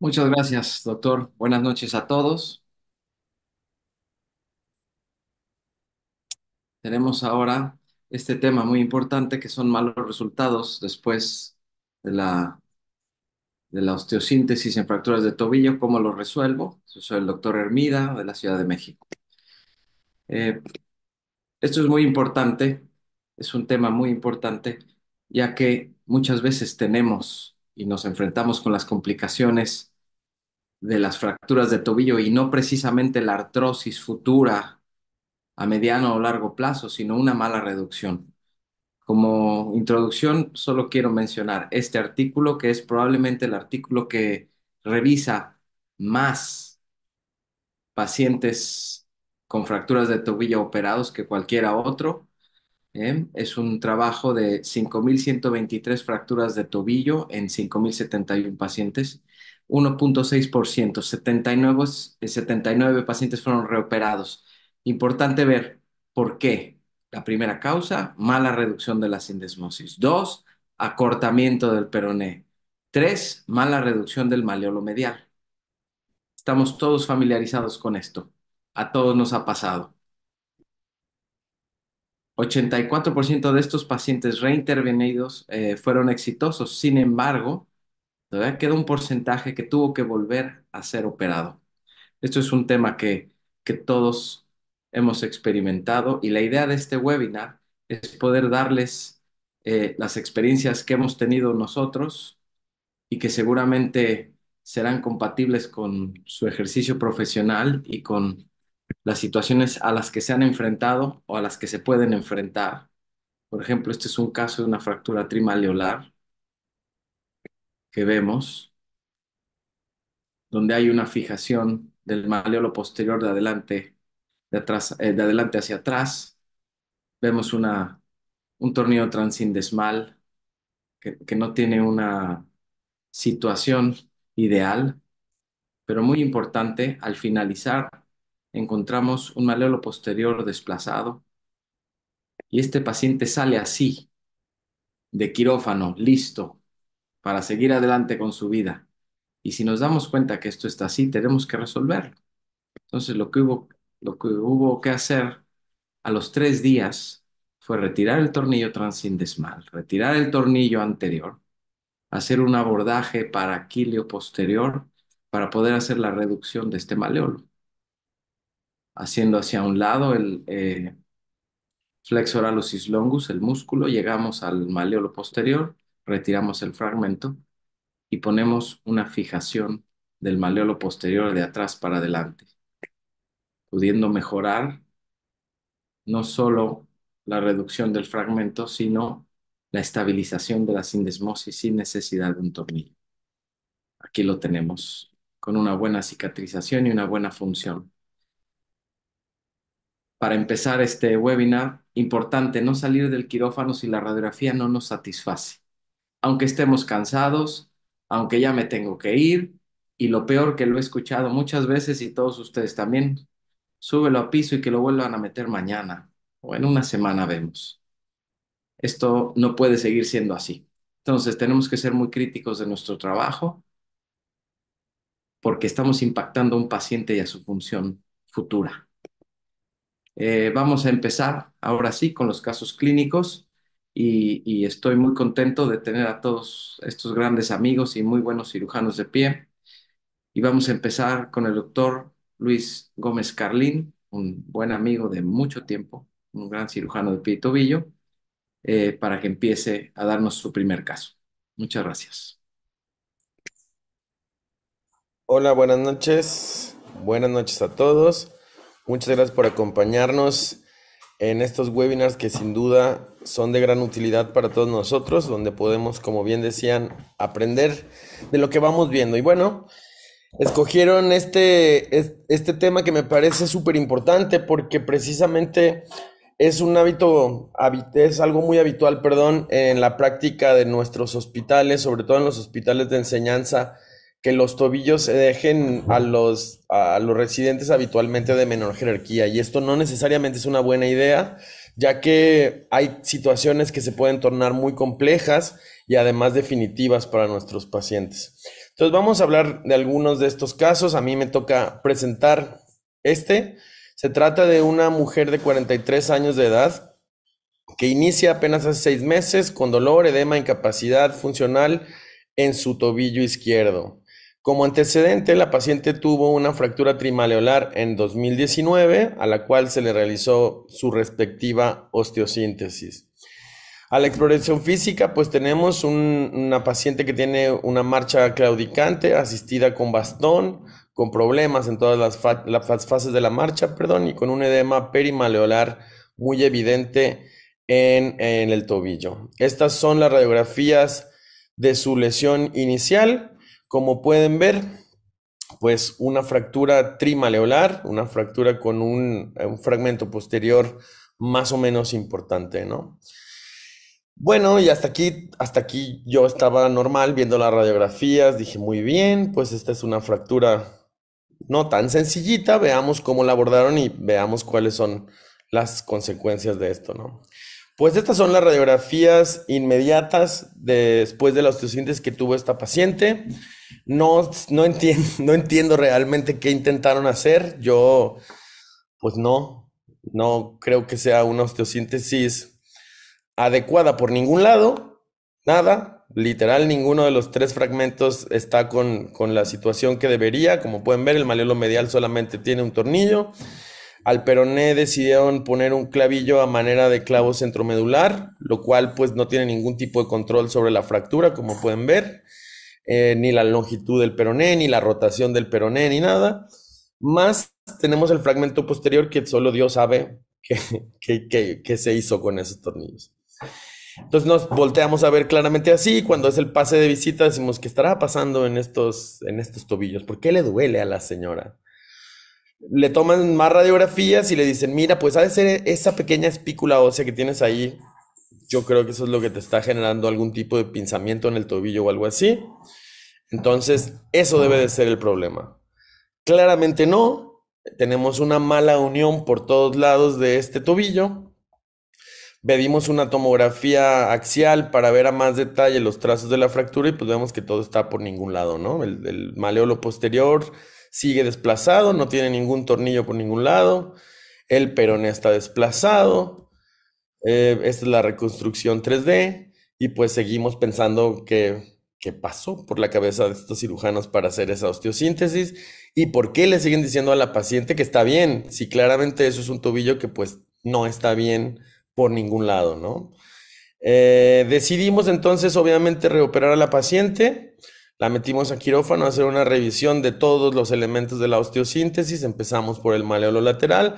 Muchas gracias, doctor. Buenas noches a todos. Tenemos ahora este tema muy importante que son malos resultados después de la, de la osteosíntesis en fracturas de tobillo. ¿Cómo lo resuelvo? Yo soy el doctor Hermida de la Ciudad de México. Eh, esto es muy importante, es un tema muy importante, ya que muchas veces tenemos y nos enfrentamos con las complicaciones de las fracturas de tobillo y no precisamente la artrosis futura a mediano o largo plazo, sino una mala reducción. Como introducción, solo quiero mencionar este artículo que es probablemente el artículo que revisa más pacientes con fracturas de tobillo operados que cualquiera otro ¿eh? Es un trabajo de 5.123 fracturas de tobillo en 5.071 pacientes. 1.6%, 79, 79 pacientes fueron reoperados. Importante ver por qué. La primera causa, mala reducción de la sindesmosis. Dos, acortamiento del peroné. Tres, mala reducción del maleolo medial. Estamos todos familiarizados con esto. A todos nos ha pasado. 84% de estos pacientes reintervenidos eh, fueron exitosos. Sin embargo, todavía queda un porcentaje que tuvo que volver a ser operado. Esto es un tema que, todos hemos experimentado y la idea de este webinar es poder darles eh, las experiencias que hemos tenido nosotros y que seguramente serán compatibles con su ejercicio profesional y con las situaciones a las que se han enfrentado o a las que se pueden enfrentar. Por ejemplo, este es un caso de una fractura trimaleolar que vemos, donde hay una fijación del maleolo posterior de adelante, de, atrás, eh, de adelante hacia atrás. Vemos una, un tornillo transindesmal que, que no tiene una situación ideal, pero muy importante al finalizar encontramos un maleolo posterior desplazado y este paciente sale así, de quirófano, listo para seguir adelante con su vida. Y si nos damos cuenta que esto está así, tenemos que resolverlo. Entonces, lo que hubo, lo que, hubo que hacer a los tres días fue retirar el tornillo transindesmal, retirar el tornillo anterior, hacer un abordaje para posterior para poder hacer la reducción de este maleolo haciendo hacia un lado el eh, flexor hallucis longus, el músculo, llegamos al maleolo posterior, retiramos el fragmento y ponemos una fijación del maleolo posterior de atrás para adelante, pudiendo mejorar no solo la reducción del fragmento, sino la estabilización de la sindesmosis sin necesidad de un tornillo. Aquí lo tenemos, con una buena cicatrización y una buena función para empezar este webinar, importante no salir del quirófano si la radiografía no nos satisface. Aunque estemos cansados, aunque ya me tengo que ir, y lo peor que lo he escuchado muchas veces y todos ustedes también, súbelo a piso y que lo vuelvan a meter mañana o en una semana vemos. Esto no puede seguir siendo así. Entonces tenemos que ser muy críticos de nuestro trabajo porque estamos impactando a un paciente y a su función futura. Eh, vamos a empezar ahora sí con los casos clínicos y, estoy muy contento de tener a todos estos grandes amigos y muy buenos cirujanos de pie. Y vamos a empezar con el doctor Luis Gómez Carlín, un buen amigo de mucho tiempo, un gran cirujano de pie y tobillo, eh, para que empiece a darnos su primer caso. Muchas gracias. Hola, buenas noches. Buenas noches a todos. Muchas gracias por acompañarnos en estos webinars que sin duda son de gran utilidad para todos nosotros, donde podemos, como bien decían, aprender de lo que vamos viendo. Y bueno, escogieron este, este tema que me parece súper importante porque precisamente es un hábito, es algo muy habitual, perdón, en la práctica de nuestros hospitales, sobre todo en los hospitales de enseñanza que los tobillos se dejen a los, residentes habitualmente de menor jerarquía. Y esto no necesariamente es una buena idea, ya que hay situaciones que se pueden tornar muy complejas y además definitivas para nuestros pacientes. Entonces vamos a hablar de algunos de estos casos. A mí me toca presentar este. Se trata de una mujer de 43 años de edad que inicia apenas hace seis meses con dolor, edema, incapacidad funcional en su tobillo izquierdo. Como antecedente, la paciente tuvo una fractura trimaleolar en 2019, a la cual se le realizó su respectiva osteosíntesis. A la exploración física, pues tenemos una paciente que tiene una marcha claudicante, asistida con bastón, con problemas en todas las, fases de la marcha, perdón, y con un edema perimaleolar muy evidente en el tobillo. Estas son las radiografías de su lesión inicial como pueden ver, pues una fractura trimaleolar, una fractura con un, fragmento posterior más o menos importante, ¿no? Bueno, y hasta aquí, hasta aquí yo estaba normal viendo las radiografías, dije muy bien, pues esta es una fractura no tan sencillita, veamos cómo la abordaron y veamos cuáles son las consecuencias de esto, ¿no? Pues estas son las radiografías inmediatas después de la osteosíntesis que tuvo esta paciente. No, entiendo, realmente qué intentaron hacer. Yo, pues no, no creo que sea una osteosíntesis adecuada por ningún lado. Nada, literal, ninguno de los tres fragmentos está con, con la situación que debería. Como pueden ver, el maleolo medial solamente tiene un tornillo al peroné decidieron poner un clavillo a manera de clavo centromedular, lo cual pues no tiene ningún tipo de control sobre la fractura, como pueden ver, eh, ni la longitud del peroné, ni la rotación del peroné, ni nada. Más tenemos el fragmento posterior que solo Dios sabe qué que, se hizo con esos tornillos. Entonces nos volteamos a ver claramente así, cuando es el pase de visita decimos, ¿qué estará pasando en estos, en estos tobillos? ¿Por qué le duele a la señora? le toman más radiografías y le dicen, mira, pues ha de ser esa pequeña espícula ósea que tienes ahí. Yo creo que eso es lo que te está generando algún tipo de pinzamiento en el tobillo o algo así. Entonces, eso debe de ser el problema. Claramente no. Tenemos una mala unión por todos lados de este tobillo. Pedimos una tomografía axial para ver a más detalle los trazos de la fractura y pues vemos que todo está por ningún lado, ¿no? El, el maleolo posterior, sigue desplazado, no tiene ningún tornillo por ningún lado, el peroné está desplazado, eh, esta es la reconstrucción 3D y pues seguimos pensando qué pasó por la cabeza de estos cirujanos para hacer esa osteosíntesis y por qué le siguen diciendo a la paciente que está bien, si claramente eso es un tobillo que pues no está bien por ningún lado, ¿no? Eh, decidimos entonces obviamente reoperar a la paciente. La metimos a quirófano a hacer una revisión de todos los elementos de la osteosíntesis. Empezamos por el maleolo lateral.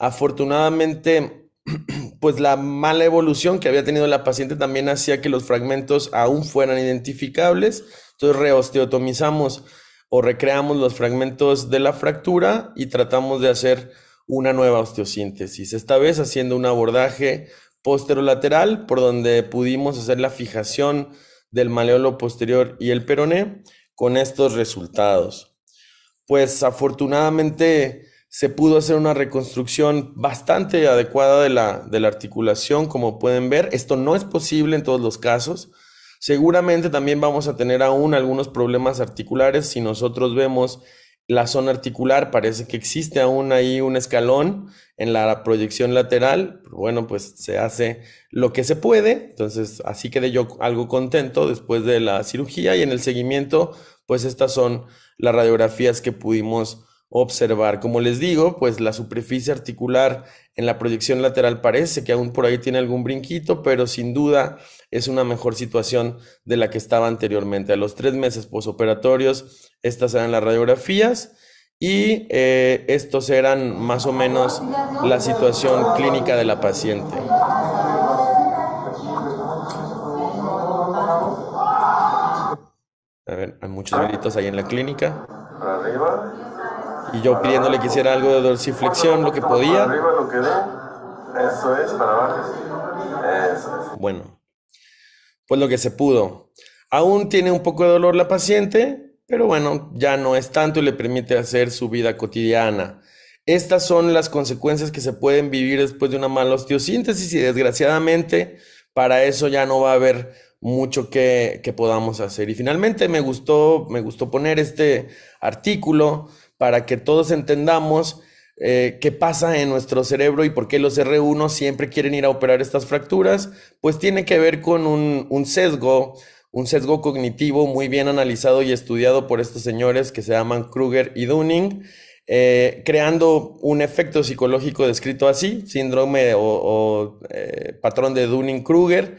Afortunadamente, pues la mala evolución que había tenido la paciente también hacía que los fragmentos aún fueran identificables. Entonces reosteotomizamos o recreamos los fragmentos de la fractura y tratamos de hacer una nueva osteosíntesis. Esta vez haciendo un abordaje posterolateral por donde pudimos hacer la fijación del maleolo posterior y el peroné con estos resultados. Pues afortunadamente se pudo hacer una reconstrucción bastante adecuada de la, de la articulación, como pueden ver. Esto no es posible en todos los casos. Seguramente también vamos a tener aún algunos problemas articulares si nosotros vemos la zona articular, parece que existe aún ahí un escalón en la proyección lateral, pero bueno, pues se hace lo que se puede, entonces así quedé yo algo contento después de la cirugía y en el seguimiento, pues estas son las radiografías que pudimos observar. Como les digo, pues la superficie articular en la proyección lateral parece que aún por ahí tiene algún brinquito, pero sin duda es una mejor situación de la que estaba anteriormente. A los tres meses posoperatorios, estas eran las radiografías y eh, estos eran más o menos la situación clínica de la paciente. A ver, hay muchos gritos ahí en la clínica y yo pidiéndole que hiciera algo de dorsiflexión, lo que podía. eso es, para abajo. Bueno, pues lo que se pudo. Aún tiene un poco de dolor la paciente, pero bueno, ya no es tanto y le permite hacer su vida cotidiana. Estas son las consecuencias que se pueden vivir después de una mala osteosíntesis y desgraciadamente para eso ya no va a haber mucho que, que podamos hacer. Y finalmente me gustó, me gustó poner este artículo para que todos entendamos eh, qué pasa en nuestro cerebro y por qué los R1 siempre quieren ir a operar estas fracturas, pues tiene que ver con un, sesgo, un sesgo cognitivo muy bien analizado y estudiado por estos señores que se llaman Kruger y Dunning. Eh, creando un efecto psicológico descrito así, síndrome o, eh, patrón de Dunning-Kruger,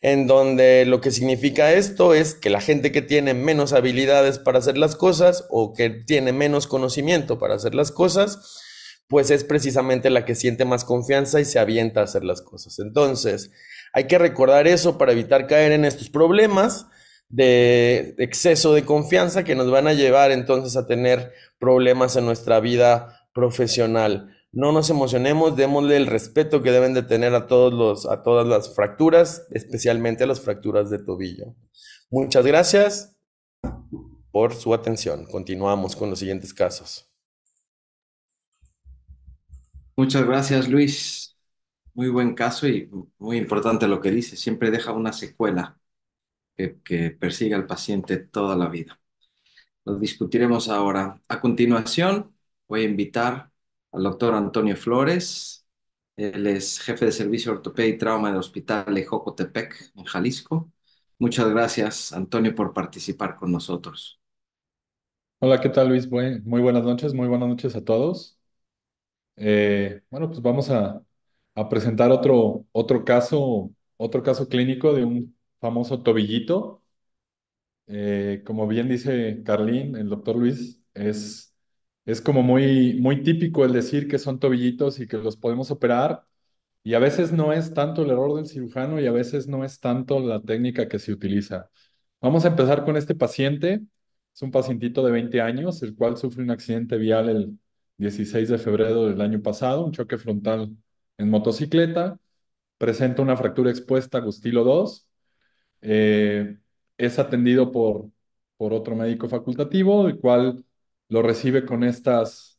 en donde lo que significa esto es que la gente que tiene menos habilidades para hacer las cosas o que tiene menos conocimiento para hacer las cosas, pues es precisamente la que siente más confianza y se avienta a hacer las cosas. Entonces, hay que recordar eso para evitar caer en estos problemas de exceso de confianza que nos van a llevar entonces a tener problemas en nuestra vida profesional no nos emocionemos, démosle el respeto que deben de tener a, todos los, a todas las fracturas, especialmente a las fracturas de tobillo. Muchas gracias por su atención. Continuamos con los siguientes casos. Muchas gracias, Luis. Muy buen caso y muy importante lo que dice. Siempre deja una secuela que, persigue al paciente toda la vida. Lo discutiremos ahora. A continuación, voy a invitar al doctor Antonio Flores. Él es jefe de servicio de ortopedia y trauma del Hospital de Jocotepec, en Jalisco. Muchas gracias, Antonio, por participar con nosotros. Hola, ¿qué tal, Luis? Muy, buenas noches, muy buenas noches a todos. Eh, bueno, pues vamos a, presentar otro, otro caso, otro caso clínico de un famoso tobillito. Eh, como bien dice Carlín, el doctor Luis es es como muy, muy típico el decir que son tobillitos y que los podemos operar. Y a veces no es tanto el error del cirujano y a veces no es tanto la técnica que se utiliza. Vamos a empezar con este paciente. Es un pacientito de 20 años, el cual sufre un accidente vial el 16 de febrero del año pasado, un choque frontal en motocicleta. Presenta una fractura expuesta a Gustilo 2. Eh, es atendido por, por otro médico facultativo, el cual lo recibe con estas,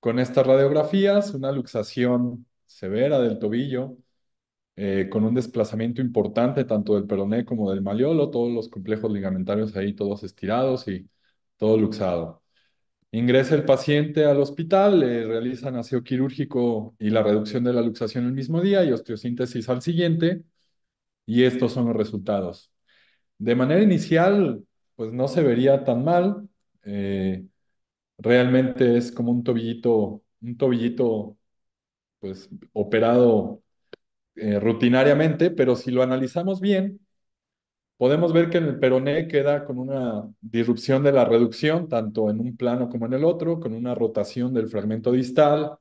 con estas radiografías, una luxación severa del tobillo, eh, con un desplazamiento importante tanto del peroné como del maleolo, todos los complejos ligamentarios ahí todos estirados y todo luxado. Ingresa el paciente al hospital, le realizan aseo quirúrgico y la reducción de la luxación el mismo día y osteosíntesis al siguiente, y estos son los resultados. De manera inicial, pues no se vería tan mal, eh, realmente es como un tobillito, un tobillito, pues, operado eh, rutinariamente, pero si lo analizamos bien, podemos ver que en el peroné queda con una disrupción de la reducción, tanto en un plano como en el otro, con una rotación del fragmento distal,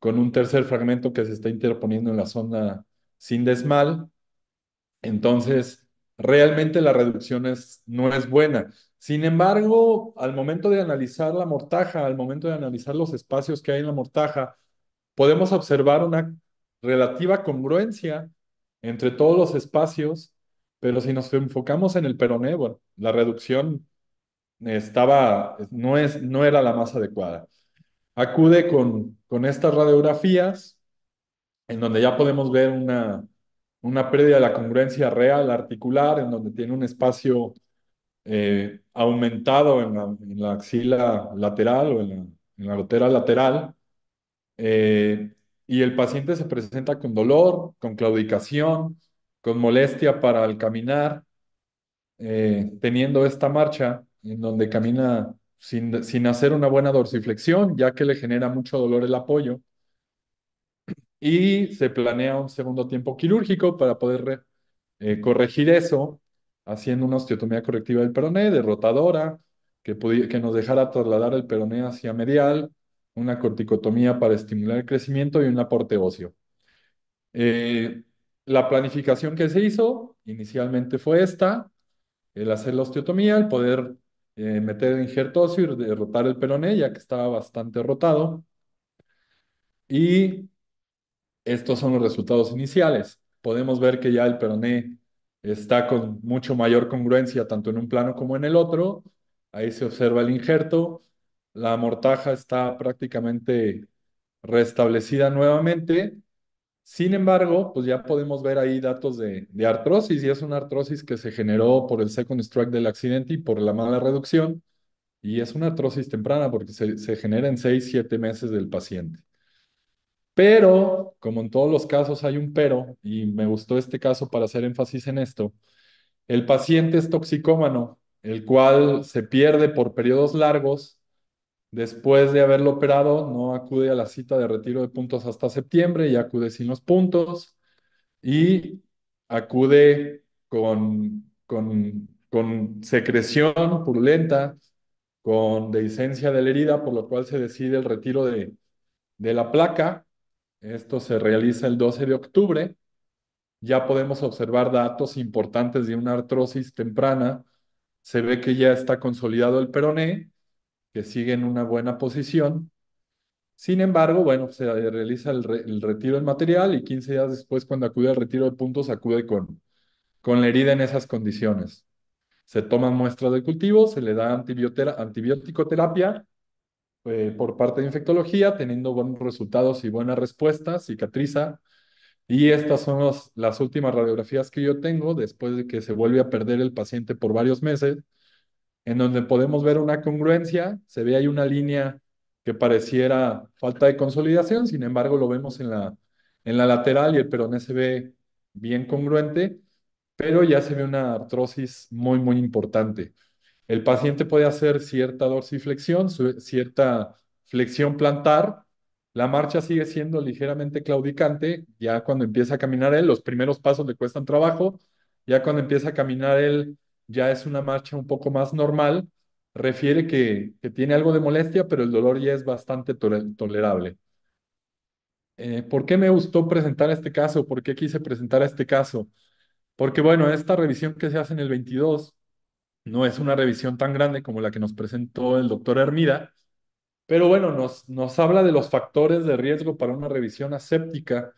con un tercer fragmento que se está interponiendo en la zona sindesmal. Entonces, realmente la reducción no es buena. Sin embargo, al momento de analizar la mortaja, al momento de analizar los espacios que hay en la mortaja, podemos observar una relativa congruencia entre todos los espacios, pero si nos enfocamos en el peroné, la reducción estaba, no, es, no era la más adecuada. Acude con, con estas radiografías, en donde ya podemos ver una, una pérdida de la congruencia real articular, en donde tiene un espacio eh, aumentado en la, axila lateral o en la, en lateral. Eh, y el paciente se presenta con dolor, con claudicación, con molestia para el caminar, eh, teniendo esta marcha en donde camina sin, hacer una buena dorsiflexión, ya que le genera mucho dolor el apoyo. Y se planea un segundo tiempo quirúrgico para poder corregir eso haciendo una osteotomía correctiva del peroné, derrotadora, que, que nos dejara trasladar el peroné hacia medial, una corticotomía para estimular el crecimiento y un aporte óseo. Eh, la planificación que se hizo inicialmente fue esta, el hacer la osteotomía, el poder eh, meter el injerto óseo y derrotar el peroné, ya que estaba bastante rotado. Y estos son los resultados iniciales. Podemos ver que ya el peroné está con mucho mayor congruencia tanto en un plano como en el otro. Ahí se observa el injerto. La mortaja está prácticamente restablecida nuevamente. Sin embargo, pues ya podemos ver ahí datos de, artrosis y es una artrosis que se generó por el second strike del accidente y por la mala reducción. Y es una artrosis temprana porque se, se genera en 6, 7 meses del paciente. Pero, como en todos los casos hay un pero, y me gustó este caso para hacer énfasis en esto, el paciente es toxicómano, el cual se pierde por periodos largos. Después de haberlo operado, no acude a la cita de retiro de puntos hasta septiembre y acude sin los puntos y acude con, con, con secreción purulenta, con dehiscencia de la herida, por lo cual se decide el retiro de la placa esto se realiza el 12 de octubre. Ya podemos observar datos importantes de una artrosis temprana. Se ve que ya está consolidado el peroné, que sigue en una buena posición. Sin embargo, bueno, se realiza el, retiro del material y 15 días después, cuando acude al retiro de puntos, acude con, con la herida en esas condiciones. Se toman muestras de cultivo, se le da antibiótico terapia eh, por parte de infectología, teniendo buenos resultados y buenas respuesta, cicatriza. Y estas son las últimas radiografías que yo tengo después de que se vuelve a perder el paciente por varios meses, en donde podemos ver una congruencia, se ve ahí una línea que pareciera falta de consolidación, sin embargo lo vemos en la, en la lateral y el peroné se ve bien congruente, pero ya se ve una artrosis muy, muy importante. El paciente puede hacer cierta dorsiflexión, cierta flexión plantar. La marcha sigue siendo ligeramente claudicante. Ya cuando empieza a caminar él, los primeros pasos le cuestan trabajo. Ya cuando empieza a caminar él, ya es una marcha un poco más normal. Refiere que, tiene algo de molestia, pero el dolor ya es bastante tolerable. Eh, ¿Por qué me gustó presentar este caso? ¿Por qué quise presentar este caso? Porque, bueno, esta revisión que se hace en el 22 no es una revisión tan grande como la que nos presentó el doctor Hermida, pero bueno, nos, nos habla de los factores de riesgo para una revisión aséptica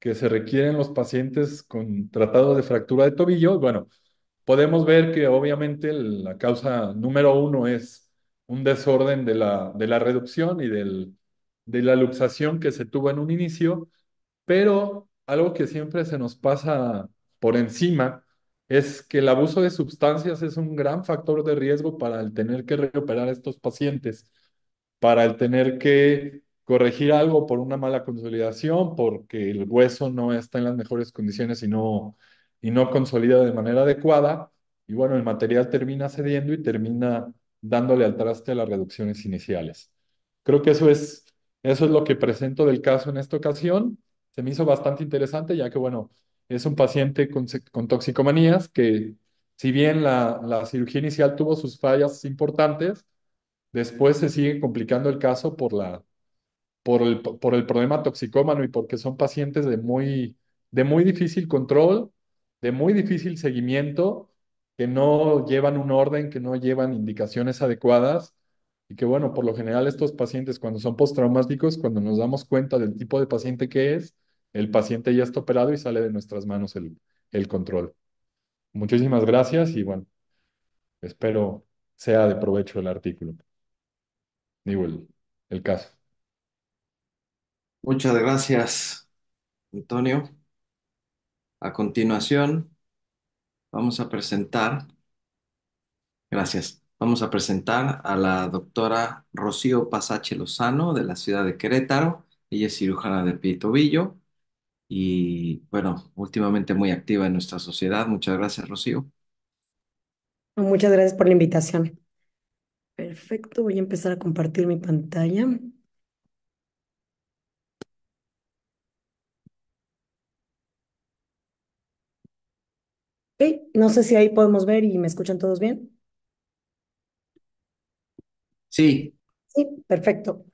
que se requieren los pacientes con tratado de fractura de tobillo. Bueno, podemos ver que obviamente la causa número uno es un desorden de la, de la reducción y de la luxación que se tuvo en un inicio, pero algo que siempre se nos pasa por encima es que el abuso de sustancias es un gran factor de riesgo para el tener que reoperar a estos pacientes, para el tener que corregir algo por una mala consolidación, porque el hueso no está en las mejores condiciones y no, y no consolida de manera adecuada. Y bueno, el material termina cediendo y termina dándole al traste a las reducciones iniciales. Creo que eso es, eso es lo que presento del caso en esta ocasión. Se me hizo bastante interesante, ya que, bueno, es un paciente con, toxicomanías que, si bien la, cirugía inicial tuvo sus fallas importantes, después se sigue complicando el caso por, la, por, el, por el problema toxicómano y porque son pacientes de muy, de muy difícil control, de muy difícil seguimiento, que no llevan un orden, que no llevan indicaciones adecuadas y que bueno, por lo general estos pacientes cuando son postraumáticos, cuando nos damos cuenta del tipo de paciente que es, el paciente ya está operado y sale de nuestras manos el, control. Muchísimas gracias y bueno, espero sea de provecho el artículo. Digo, el, caso. Muchas gracias, Antonio. A continuación, vamos a presentar, gracias, vamos a presentar a la doctora Rocío Pasache Lozano de la ciudad de Querétaro. Ella es cirujana de pie y bueno, últimamente muy activa en nuestra sociedad. Muchas gracias, Rocío. Muchas gracias por la invitación. Perfecto, voy a empezar a compartir mi pantalla. No sé si ahí podemos ver y me escuchan todos bien. Sí. Sí, perfecto.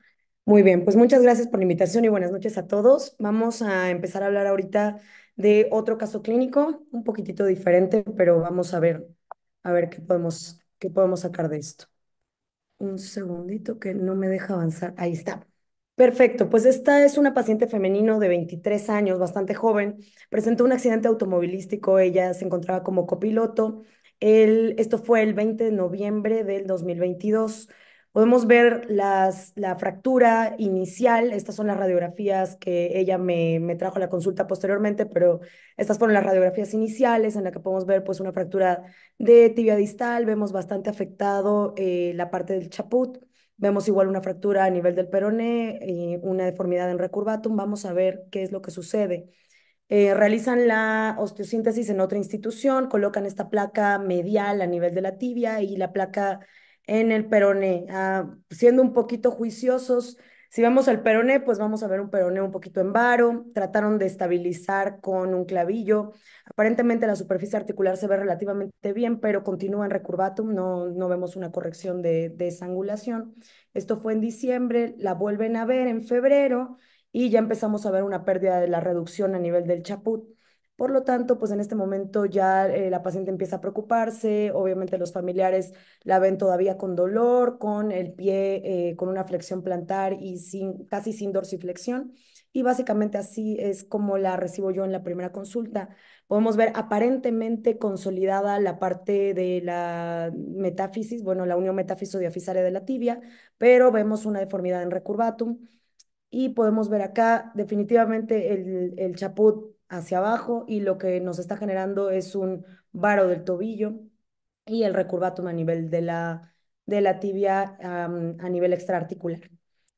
Muy bien, pues muchas gracias por la invitación y buenas noches a todos. Vamos a empezar a hablar ahorita de otro caso clínico, un poquitito diferente, pero vamos a ver, a ver qué podemos, qué podemos sacar de esto. Un segundito que no me deja avanzar. Ahí está. Perfecto, pues esta es una paciente femenino de 23 años, bastante joven. Presentó un accidente automovilístico, ella se encontraba como copiloto. esto fue el 20 de noviembre del 2022. Podemos ver las, la fractura inicial, estas son las radiografías que ella me, trajo a la consulta posteriormente, pero estas fueron las radiografías iniciales en la que podemos ver pues una fractura de tibia distal, vemos bastante afectado eh, la parte del chaput, vemos igual una fractura a nivel del peroné, y una deformidad en recurvatum, vamos a ver qué es lo que sucede. Eh, realizan la osteosíntesis en otra institución, colocan esta placa medial a nivel de la tibia y la placa en el peroné, ah, siendo un poquito juiciosos. Si vemos el peroné, pues vamos a ver un peroné un poquito en varo. Trataron de estabilizar con un clavillo. Aparentemente la superficie articular se ve relativamente bien, pero continúa en recurvatum, no, no vemos una corrección de desangulación. Esto fue en diciembre, la vuelven a ver en febrero y ya empezamos a ver una pérdida de la reducción a nivel del chaput. Por lo tanto, pues en este momento ya eh, la paciente empieza a preocuparse, obviamente los familiares la ven todavía con dolor, con el pie, eh, con una flexión plantar y sin, casi sin dorsiflexión. Y básicamente así es como la recibo yo en la primera consulta. Podemos ver aparentemente consolidada la parte de la metáfisis, bueno, la unión metafisodiafisaria de la tibia, pero vemos una deformidad en recurvatum. Y podemos ver acá definitivamente el, el chaput hacia abajo y lo que nos está generando es un varo del tobillo y el recurvatum a nivel de la, de la tibia a nivel extraarticular.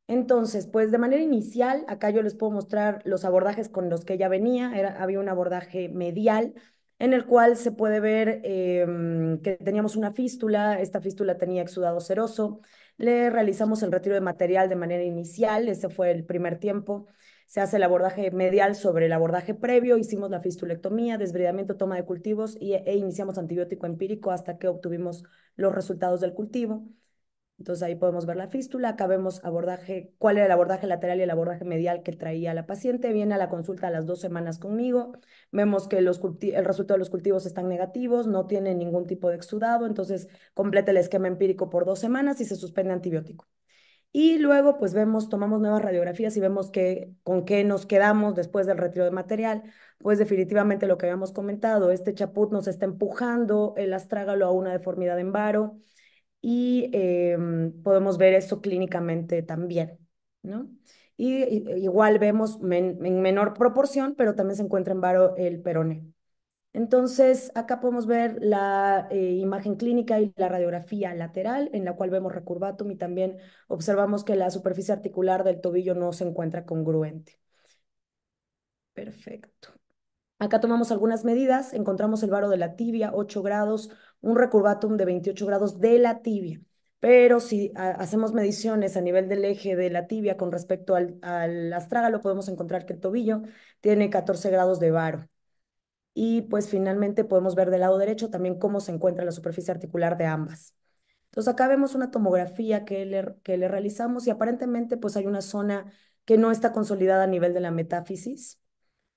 Entonces, pues de manera inicial, acá yo les puedo mostrar los abordajes con los que ella venía. había un abordaje medial en el cual se puede ver em, que teníamos una fístula, esta fístula tenía exudado seroso, le realizamos el retiro de material de manera inicial, ese fue el primer tiempo, se hace el abordaje medial sobre el abordaje previo, hicimos la fistulectomía, desbridamiento, toma de cultivos y, e iniciamos antibiótico empírico hasta que obtuvimos los resultados del cultivo. Entonces ahí podemos ver la fístula, acá vemos abordaje, cuál era el abordaje lateral y el abordaje medial que traía la paciente, viene a la consulta a las dos semanas conmigo, vemos que los el resultado de los cultivos están negativos, no tiene ningún tipo de exudado, entonces completa el esquema empírico por dos semanas y se suspende antibiótico. Y luego, pues vemos, tomamos nuevas radiografías y vemos que, con qué nos quedamos después del retiro de material. Pues definitivamente lo que habíamos comentado, este chaput nos está empujando el astrágalo a una deformidad en varo y em, podemos ver eso clínicamente también, ¿no? Y, igual vemos en menor proporción, pero también se encuentra en varo el perone. Entonces, acá podemos ver la eh, imagen clínica y la radiografía lateral, en la cual vemos recurvatum y también observamos que la superficie articular del tobillo no se encuentra congruente. Perfecto. Acá tomamos algunas medidas, encontramos el varo de la tibia, 8 grados, un recurvatum de 28 grados de la tibia. Pero si ah, hacemos mediciones a nivel del eje de la tibia con respecto al, al astrágalo, podemos encontrar que el tobillo tiene 14 grados de varo y pues finalmente podemos ver del lado derecho también cómo se encuentra la superficie articular de ambas. Entonces acá vemos una tomografía que le, que le realizamos y aparentemente pues hay una zona que no está consolidada a nivel de la metáfisis.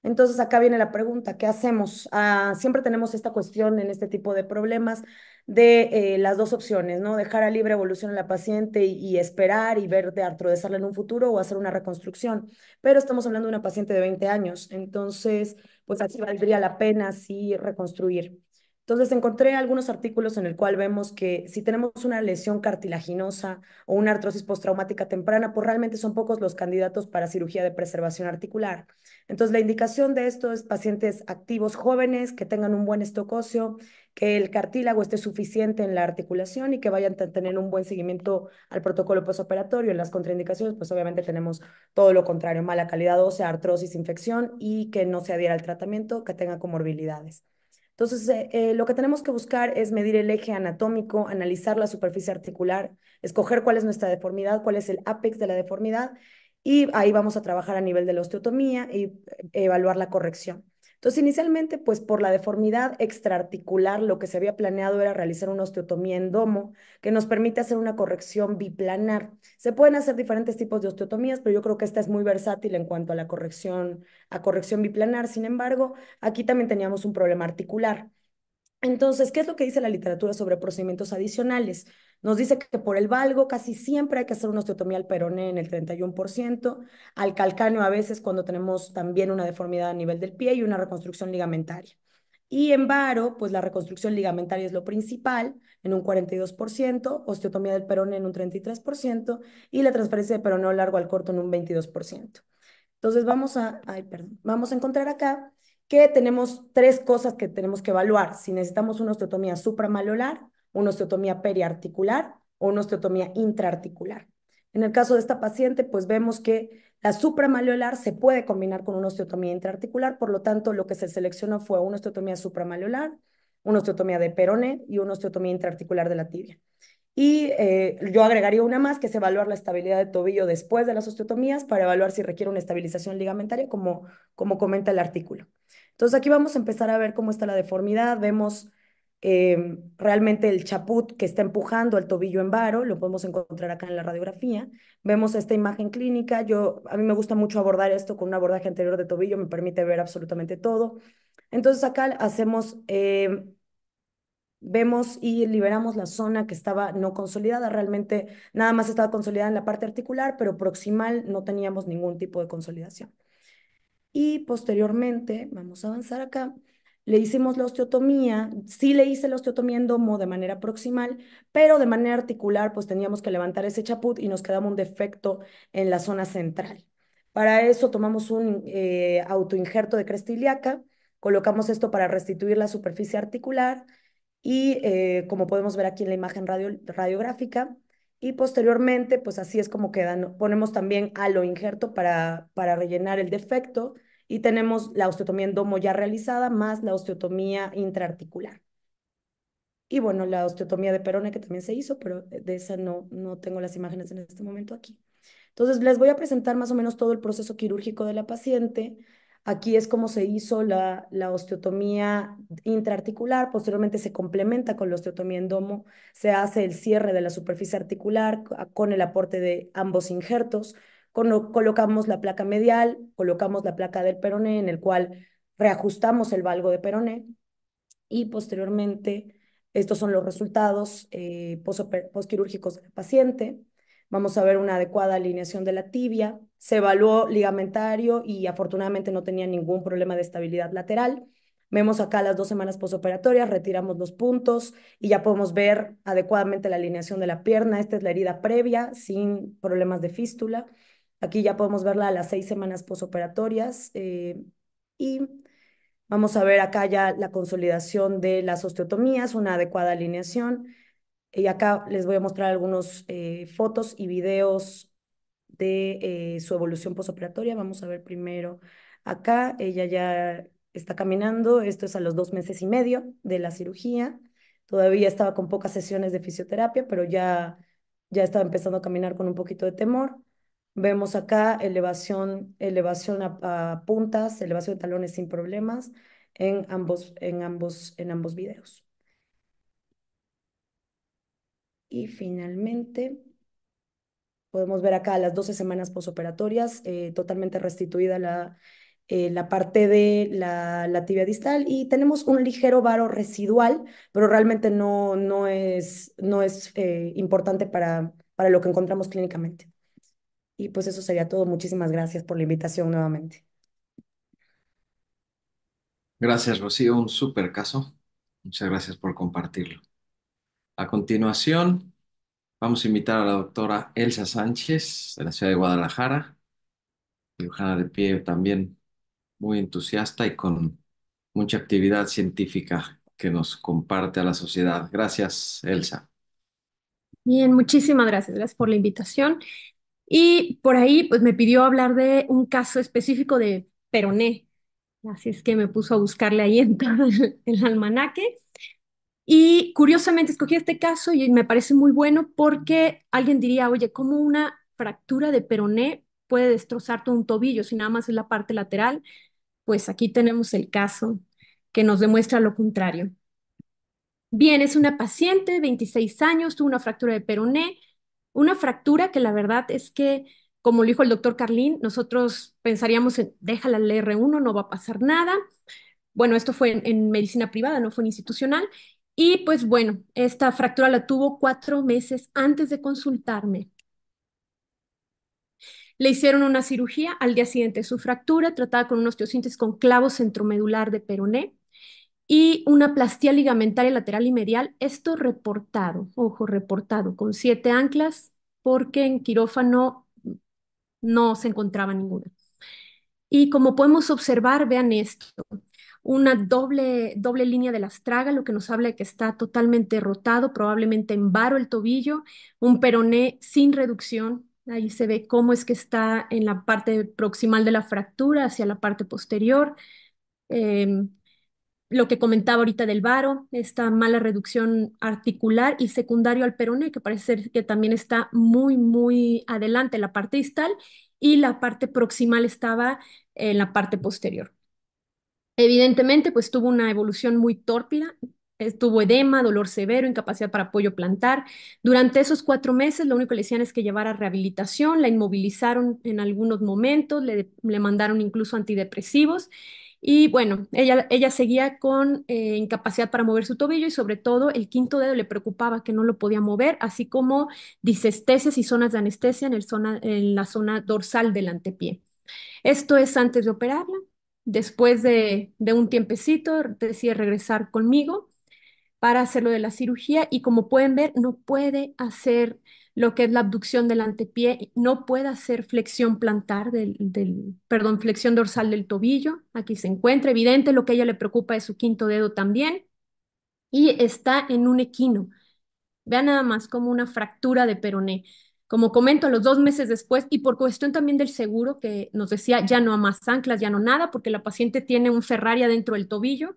Entonces acá viene la pregunta, ¿qué hacemos? Ah, siempre tenemos esta cuestión en este tipo de problemas de eh, las dos opciones, ¿no? Dejar a libre evolución a la paciente y, esperar y ver de artrodesarla en un futuro o hacer una reconstrucción. Pero estamos hablando de una paciente de 20 años, entonces pues así valdría la pena sí reconstruir. Entonces encontré algunos artículos en el cual vemos que si tenemos una lesión cartilaginosa o una artrosis postraumática temprana, pues realmente son pocos los candidatos para cirugía de preservación articular. Entonces la indicación de esto es pacientes activos jóvenes que tengan un buen estocosio, que el cartílago esté suficiente en la articulación y que vayan a tener un buen seguimiento al protocolo postoperatorio. En las contraindicaciones, pues obviamente tenemos todo lo contrario, mala calidad ósea, artrosis, infección y que no se adhiera al tratamiento, que tenga comorbilidades. Entonces, eh, eh, lo que tenemos que buscar es medir el eje anatómico, analizar la superficie articular, escoger cuál es nuestra deformidad, cuál es el apex de la deformidad, y ahí vamos a trabajar a nivel de la osteotomía y eh, evaluar la corrección. Entonces, inicialmente, pues por la deformidad extraarticular, lo que se había planeado era realizar una osteotomía en domo, que nos permite hacer una corrección biplanar. Se pueden hacer diferentes tipos de osteotomías, pero yo creo que esta es muy versátil en cuanto a la corrección, a corrección biplanar. Sin embargo, aquí también teníamos un problema articular. Entonces, ¿qué es lo que dice la literatura sobre procedimientos adicionales? Nos dice que por el valgo casi siempre hay que hacer una osteotomía al peroné en el 31%, al calcáneo a veces cuando tenemos también una deformidad a nivel del pie y una reconstrucción ligamentaria. Y en varo, pues la reconstrucción ligamentaria es lo principal, en un 42%, osteotomía del peroné en un 33% y la transferencia de peroné largo al corto en un 22%. Entonces vamos a, vamos a encontrar acá que tenemos tres cosas que tenemos que evaluar. Si necesitamos una osteotomía supramalolar, una osteotomía periarticular o una osteotomía intraarticular. En el caso de esta paciente, pues vemos que la supramaleolar se puede combinar con una osteotomía intraarticular, por lo tanto, lo que se seleccionó fue una osteotomía supramaleolar, una osteotomía de perone y una osteotomía intraarticular de la tibia. Y eh, yo agregaría una más, que es evaluar la estabilidad de tobillo después de las osteotomías para evaluar si requiere una estabilización ligamentaria, como, como comenta el artículo. Entonces aquí vamos a empezar a ver cómo está la deformidad. Vemos Em, realmente el chaput que está empujando el tobillo en varo, lo podemos encontrar acá en la radiografía. Vemos esta imagen clínica. Yo, a mí me gusta mucho abordar esto con un abordaje anterior de tobillo, me permite ver absolutamente todo. Entonces acá hacemos, em, vemos y liberamos la zona que estaba no consolidada, realmente nada más estaba consolidada en la parte articular, pero proximal no teníamos ningún tipo de consolidación. Y posteriormente, vamos a avanzar acá, le hicimos la osteotomía, sí le hice la osteotomía en de manera proximal, pero de manera articular pues teníamos que levantar ese chaput y nos quedaba un defecto en la zona central. Para eso tomamos un eh, autoinjerto de crestiliaca, colocamos esto para restituir la superficie articular y eh, como podemos ver aquí en la imagen radiográfica, y posteriormente pues así es como quedan, ponemos también alo injerto para, para rellenar el defecto y tenemos la osteotomía endomo ya realizada más la osteotomía intraarticular. Y bueno, la osteotomía de Perone que también se hizo, pero de esa no, no tengo las imágenes en este momento aquí. Entonces, les voy a presentar más o menos todo el proceso quirúrgico de la paciente. Aquí es como se hizo la, la osteotomía intraarticular, posteriormente se complementa con la osteotomía endomo, se hace el cierre de la superficie articular con el aporte de ambos injertos, colocamos la placa medial, colocamos la placa del peroné, en el cual reajustamos el valgo de peroné y posteriormente estos son los resultados eh, postquirúrgicos del paciente. Vamos a ver una adecuada alineación de la tibia. Se evaluó ligamentario y afortunadamente no tenía ningún problema de estabilidad lateral. Vemos acá las dos semanas posoperatorias, retiramos los puntos y ya podemos ver adecuadamente la alineación de la pierna. Esta es la herida previa sin problemas de fístula. Aquí ya podemos verla a las seis semanas posoperatorias eh, y vamos a ver acá ya la consolidación de las osteotomías, una adecuada alineación. Y acá les voy a mostrar algunos eh, fotos y videos de eh, su evolución posoperatoria. Vamos a ver primero acá, ella ya está caminando, esto es a los dos meses y medio de la cirugía. Todavía estaba con pocas sesiones de fisioterapia, pero ya, ya estaba empezando a caminar con un poquito de temor. Vemos acá elevación, elevación a, puntas, elevación de talones sin problemas en ambos, en ambos, en ambos videos. Y finalmente, podemos ver acá las 12 semanas posoperatorias, eh, totalmente restituida la, eh, la parte de la, tibia distal y tenemos un ligero varo residual, pero realmente no, no es, no es eh, importante para, para lo que encontramos clínicamente. Y pues eso sería todo. Muchísimas gracias por la invitación nuevamente. Gracias, Rocío. Un súper caso. Muchas gracias por compartirlo. A continuación, vamos a invitar a la doctora Elsa Sánchez de la ciudad de Guadalajara, cirujana de pie también muy entusiasta y con mucha actividad científica que nos comparte a la sociedad. Gracias, Elsa. Bien, muchísimas gracias. Gracias por la invitación. Y por ahí, pues me pidió hablar de un caso específico de Peroné. Así es que me puso a buscarle ahí en el, almanaque. Y curiosamente escogí este caso y me parece muy bueno porque alguien diría, oye, ¿cómo una fractura de peroné puede destrozar todo un tobillo si nada más es la parte lateral? Pues aquí tenemos el caso que nos demuestra lo contrario. Bien, es una paciente, 26 años, tuvo una fractura de peroné, una fractura que la verdad es que, como lo dijo el doctor Carlín, nosotros pensaríamos en déjala el R1, no va a pasar nada. Bueno, esto fue en, medicina privada, no fue en institucional. Y pues bueno, esta fractura la tuvo cuatro meses antes de consultarme. Le hicieron una cirugía al día siguiente de su fractura, tratada con un osteosíntesis con clavo centromedular de peroné y una plastía ligamentaria lateral y medial, esto reportado, ojo, reportado, con siete anclas, porque en quirófano no se encontraba ninguna. Y como podemos observar, vean esto, una doble, doble línea de la estraga, lo que nos habla de que está totalmente rotado, probablemente en varo el tobillo, un peroné sin reducción, ahí se ve cómo es que está en la parte proximal de la fractura hacia la parte posterior, em, lo que comentaba ahorita del varo, esta mala reducción articular y secundario al peroné, que parece ser que también está muy, muy adelante la parte distal y la parte proximal estaba en la parte posterior. Evidentemente, pues tuvo una evolución muy tórpida, tuvo edema, dolor severo, incapacidad para apoyo plantar. Durante esos cuatro meses lo único que le decían es que llevara rehabilitación, la inmovilizaron en algunos momentos, le, le mandaron incluso antidepresivos y bueno, ella, ella seguía con eh, incapacidad para mover su tobillo y sobre todo el quinto dedo le preocupaba que no lo podía mover, así como disestesias y zonas de anestesia en, el zona, en la zona dorsal del antepié. Esto es antes de operarla. Después de, de un tiempecito, decide regresar conmigo para hacerlo de la cirugía y como pueden ver, no puede hacer lo que es la abducción del antepié, no puede hacer flexión plantar del, del, perdón, flexión dorsal del tobillo, aquí se encuentra, evidente lo que a ella le preocupa es su quinto dedo también, y está en un equino, vean nada más como una fractura de peroné. Como comento, a los dos meses después, y por cuestión también del seguro, que nos decía ya no a más anclas, ya no nada, porque la paciente tiene un Ferrari adentro del tobillo,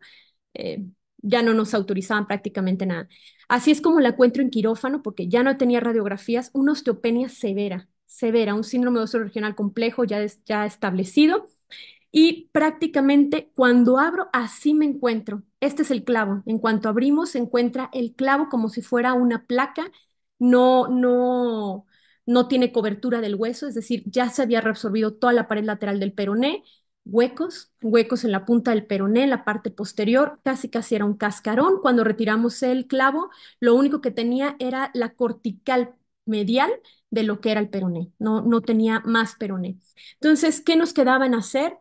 eh, ya no nos autorizaban prácticamente nada. Así es como la encuentro en quirófano porque ya no tenía radiografías, una osteopenia severa, severa, un síndrome óseo regional complejo ya, ya establecido. Y prácticamente cuando abro, así me encuentro. Este es el clavo. En cuanto abrimos, se encuentra el clavo como si fuera una placa. No, no, no tiene cobertura del hueso, es decir, ya se había reabsorbido toda la pared lateral del peroné huecos, huecos en la punta del peroné, en la parte posterior, casi casi era un cascarón. Cuando retiramos el clavo, lo único que tenía era la cortical medial de lo que era el peroné, no, no tenía más peroné. Entonces, ¿qué nos quedaba en hacer?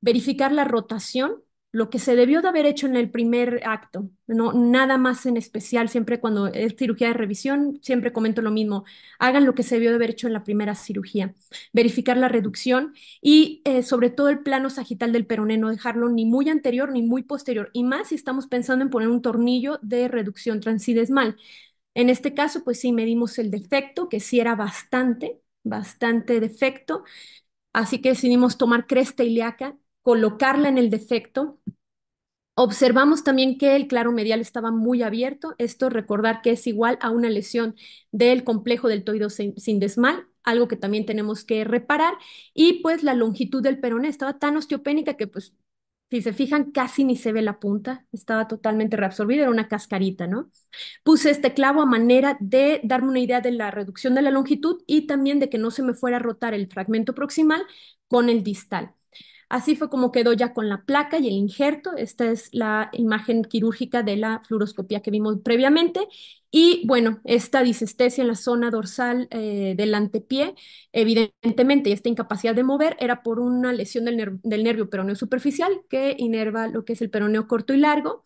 Verificar la rotación lo que se debió de haber hecho en el primer acto, no nada más en especial, siempre cuando es cirugía de revisión, siempre comento lo mismo, hagan lo que se debió de haber hecho en la primera cirugía, verificar la reducción y eh, sobre todo el plano sagital del peroné, no dejarlo ni muy anterior ni muy posterior, y más si estamos pensando en poner un tornillo de reducción transidesmal. En este caso, pues sí, medimos el defecto, que sí era bastante, bastante defecto, así que decidimos tomar cresta ilíaca colocarla en el defecto. Observamos también que el claro medial estaba muy abierto. Esto recordar que es igual a una lesión del complejo del sin desmal, algo que también tenemos que reparar. Y pues la longitud del peroné estaba tan osteopénica que pues si se fijan, casi ni se ve la punta, estaba totalmente reabsorbida, era una cascarita, ¿no? Puse este clavo a manera de darme una idea de la reducción de la longitud y también de que no se me fuera a rotar el fragmento proximal con el distal. Así fue como quedó ya con la placa y el injerto. Esta es la imagen quirúrgica de la fluoroscopía que vimos previamente. Y bueno, esta disestesia en la zona dorsal eh, del antepié, evidentemente, y esta incapacidad de mover era por una lesión del, nervio peroneo superficial que inerva lo que es el peroneo corto y largo.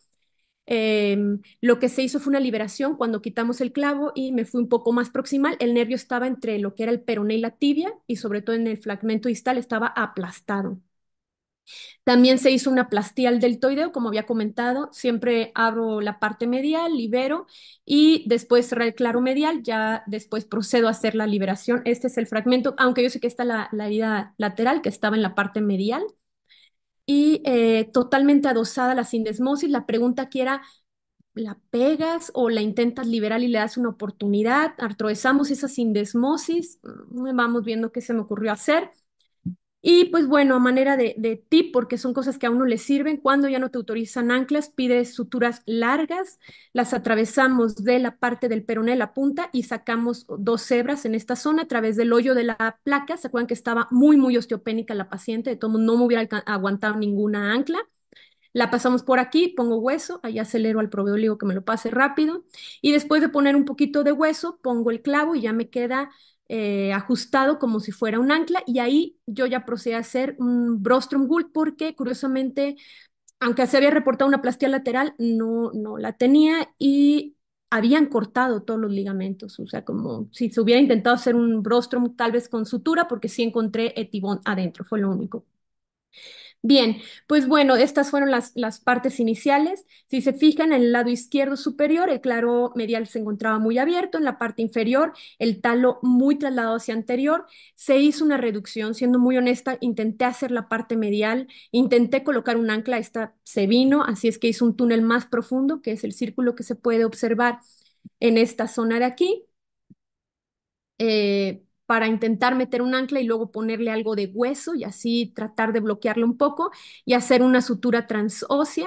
Em, lo que se hizo fue una liberación cuando quitamos el clavo y me fui un poco más proximal. El nervio estaba entre lo que era el peroneo y la tibia y sobre todo en el fragmento distal estaba aplastado. También se hizo una plastía al deltoideo, como había comentado, siempre abro la parte medial, libero y después reclaro medial, ya después procedo a hacer la liberación. Este es el fragmento, aunque yo sé que está la, la herida lateral que estaba en la parte medial. Y eh, totalmente adosada la sindesmosis, la pregunta aquí era, ¿la pegas o la intentas liberar y le das una oportunidad? Artroesamos esa sindesmosis, mm, vamos viendo qué se me ocurrió hacer. Y pues bueno, a manera de, de, tip, porque son cosas que a uno le sirven, cuando ya no te autorizan anclas, pides suturas largas, las atravesamos de la parte del peroné, la punta, y sacamos dos cebras en esta zona a través del hoyo de la placa. ¿Se acuerdan que estaba muy, muy osteopénica la paciente? De todo no me hubiera aguantado ninguna ancla. La pasamos por aquí, pongo hueso, ahí acelero al proveedor, le que me lo pase rápido. Y después de poner un poquito de hueso, pongo el clavo y ya me queda eh, ajustado como si fuera un ancla y ahí yo ya procedí a hacer un Brostrom Gould porque curiosamente, aunque se había reportado una plastia lateral, no, no la tenía y habían cortado todos los ligamentos, o sea, como si se hubiera intentado hacer un Brostrom tal vez con sutura porque sí encontré etibón adentro, fue lo único. Bien, pues bueno, estas fueron las, las partes iniciales. Si se fijan, en el lado izquierdo superior, el claro medial se encontraba muy abierto, en la parte inferior, el talo muy trasladado hacia anterior. Se hizo una reducción, siendo muy honesta, intenté hacer la parte medial, intenté colocar un ancla, esta se vino, así es que hice un túnel más profundo, que es el círculo que se puede observar en esta zona de aquí. Eh, para intentar meter un ancla y luego ponerle algo de hueso y así tratar de bloquearlo un poco y hacer una sutura transósea.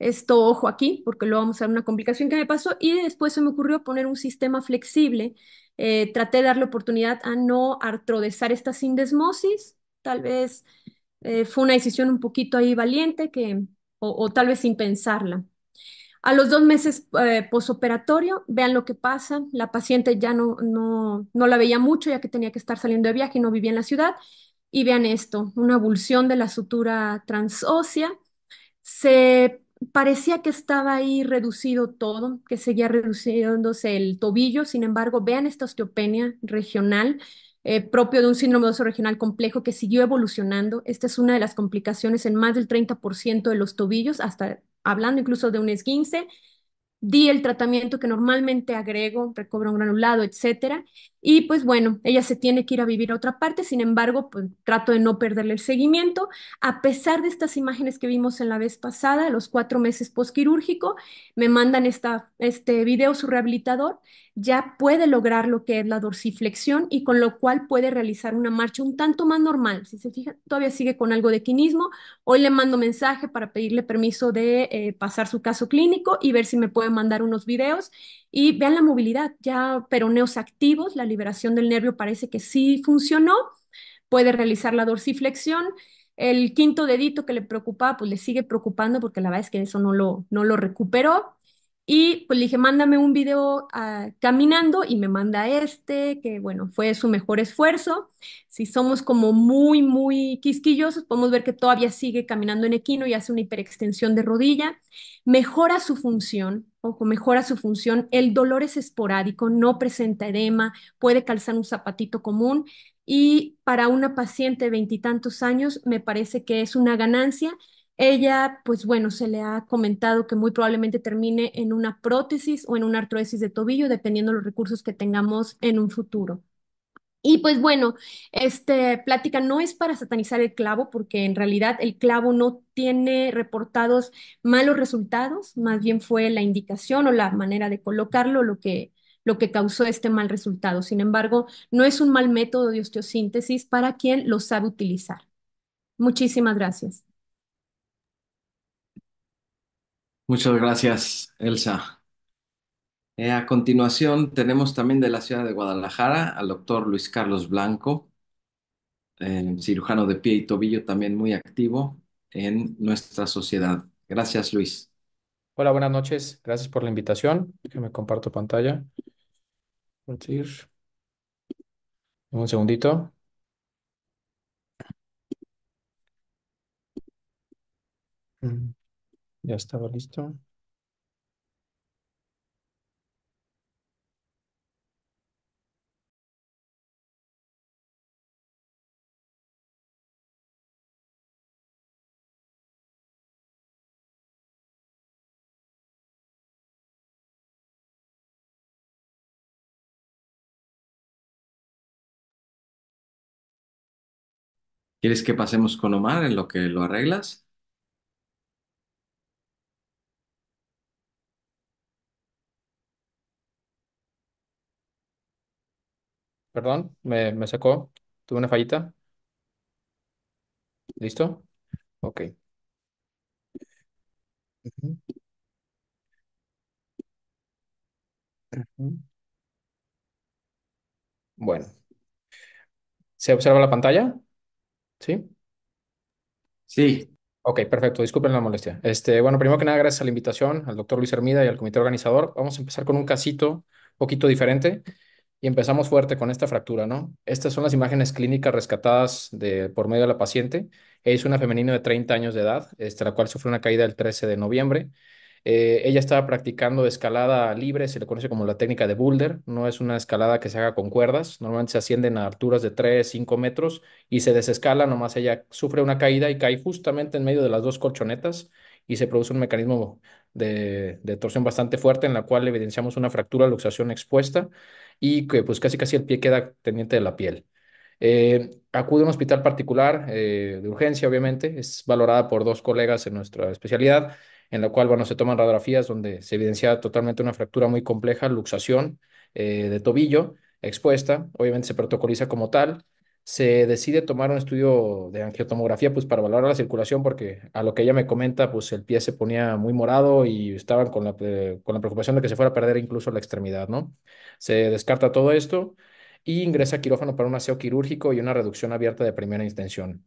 Esto, ojo aquí, porque luego vamos a ver una complicación que me pasó y después se me ocurrió poner un sistema flexible. Eh, traté de darle oportunidad a no artrodesar esta sindesmosis. Tal vez eh, fue una decisión un poquito ahí valiente que, o tal vez sin pensarla. A los dos meses eh, posoperatorio, vean lo que pasa. La paciente ya no, no, la veía mucho, ya que tenía que estar saliendo de viaje y no vivía en la ciudad. Y vean esto, una abulsión de la sutura transósea. Se parecía que estaba ahí reducido todo, que seguía reduciéndose el tobillo. Sin embargo, vean esta osteopenia regional. Eh, propio de un síndrome oso regional complejo que siguió evolucionando. Esta es una de las complicaciones en más del 30% de los tobillos hasta hablando incluso de un esguince, di el tratamiento que normalmente agrego, recobro un granulado, etcétera. Y pues bueno, ella se tiene que ir a vivir a otra parte, sin embargo, pues trato de no perderle el seguimiento. A pesar de estas imágenes que vimos en la vez pasada, los cuatro meses postquirúrgico, me mandan esta, este video su rehabilitador ya puede lograr lo que es la dorsiflexión y con lo cual puede realizar una marcha un tanto más normal. Si se fija, todavía sigue con algo de quinismo. Hoy le mando mensaje para pedirle permiso de eh, pasar su caso clínico y ver si me puede mandar unos videos. Y vean la movilidad, ya peroneos activos, la liberación del nervio parece que sí funcionó. Puede realizar la dorsiflexión. El quinto dedito que le preocupaba, pues le sigue preocupando porque la verdad es que eso no lo, no lo recuperó y pues le dije, mándame un video ah, caminando y me manda este, que bueno, fue su mejor esfuerzo. Si somos como muy, muy quisquillosos, podemos ver que todavía sigue caminando en equino y hace una hiperextensión de rodilla. Mejora su función, ojo, mejora su función. El dolor es esporádico, no presenta edema, puede calzar un zapatito común. Y para una paciente de veintitantos años, me parece que es una ganancia ella, pues bueno, se le ha comentado que muy probablemente termine en una prótesis o en una artrosis de tobillo, dependiendo de los recursos que tengamos en un futuro. Y pues bueno, esta plática no es para satanizar el clavo, porque en realidad el clavo no tiene reportados malos resultados, más bien fue la indicación o la manera de colocarlo lo que causó este mal resultado. Sin embargo, no es un mal método de osteosíntesis para quien lo sabe utilizar. Muchísimas gracias. Muchas gracias, Elsa. Eh, a continuación, tenemos también de la ciudad de Guadalajara al doctor Luis Carlos Blanco, eh, cirujano de pie y tobillo, también muy activo en nuestra sociedad. Gracias, Luis. Hola, buenas noches. Gracias por la invitación. me comparto pantalla. Un segundito. Mm. Ya estaba listo. ¿Quieres que pasemos con Omar en lo que lo arreglas? Perdón, me, me sacó. Tuve una fallita. ¿Listo? Ok. Bueno, ¿se observa la pantalla? Sí. Sí, Ok, perfecto. Disculpen la molestia. Este, bueno, primero que nada, gracias a la invitación al doctor Luis Hermida y al comité organizador. Vamos a empezar con un casito un poquito diferente. Y empezamos fuerte con esta fractura, ¿no? Estas son las imágenes clínicas rescatadas de, por medio de la paciente. es una femenina de 30 años de edad, este, la cual sufrió una caída el 13 de noviembre. Eh, ella estaba practicando escalada libre, se le conoce como la técnica de boulder. No es una escalada que se haga con cuerdas. Normalmente se ascienden a alturas de 3, 5 metros y se desescala. Nomás ella sufre una caída y cae justamente en medio de las dos colchonetas y se produce un mecanismo de, torsión bastante fuerte en la cual evidenciamos una fractura, luxación expuesta y que pues casi casi el pie queda pendiente de la piel. Eh, acude a un hospital particular eh, de urgencia, obviamente, es valorada por dos colegas en nuestra especialidad, en la cual, bueno, se toman radiografías donde se evidencia totalmente una fractura muy compleja, luxación eh, de tobillo expuesta, obviamente se protocoliza como tal, se decide tomar un estudio de angiotomografía pues para valorar la circulación porque a lo que ella me comenta pues el pie se ponía muy morado y estaban con la, eh, con la preocupación de que se fuera a perder incluso la extremidad, ¿no? Se descarta todo esto y ingresa a quirófano para un aseo quirúrgico y una reducción abierta de primera intención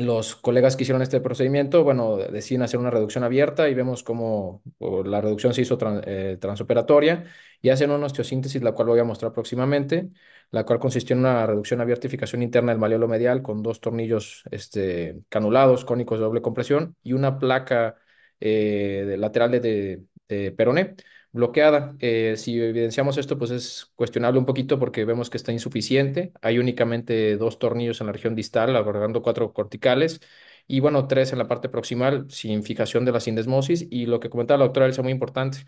los colegas que hicieron este procedimiento, bueno, deciden hacer una reducción abierta y vemos cómo la reducción se hizo eh, transoperatoria y hacen una osteosíntesis, la cual voy a mostrar próximamente, la cual consistió en una reducción abierta interna del maleolo medial con dos tornillos este, canulados, cónicos de doble compresión y una placa eh, lateral de, de, de peroné bloqueada. Eh, si evidenciamos esto, pues es cuestionable un poquito porque vemos que está insuficiente. Hay únicamente dos tornillos en la región distal, agregando cuatro corticales, y bueno, tres en la parte proximal, sin fijación de la sindesmosis. Y lo que comentaba la doctora Elsa, muy importante,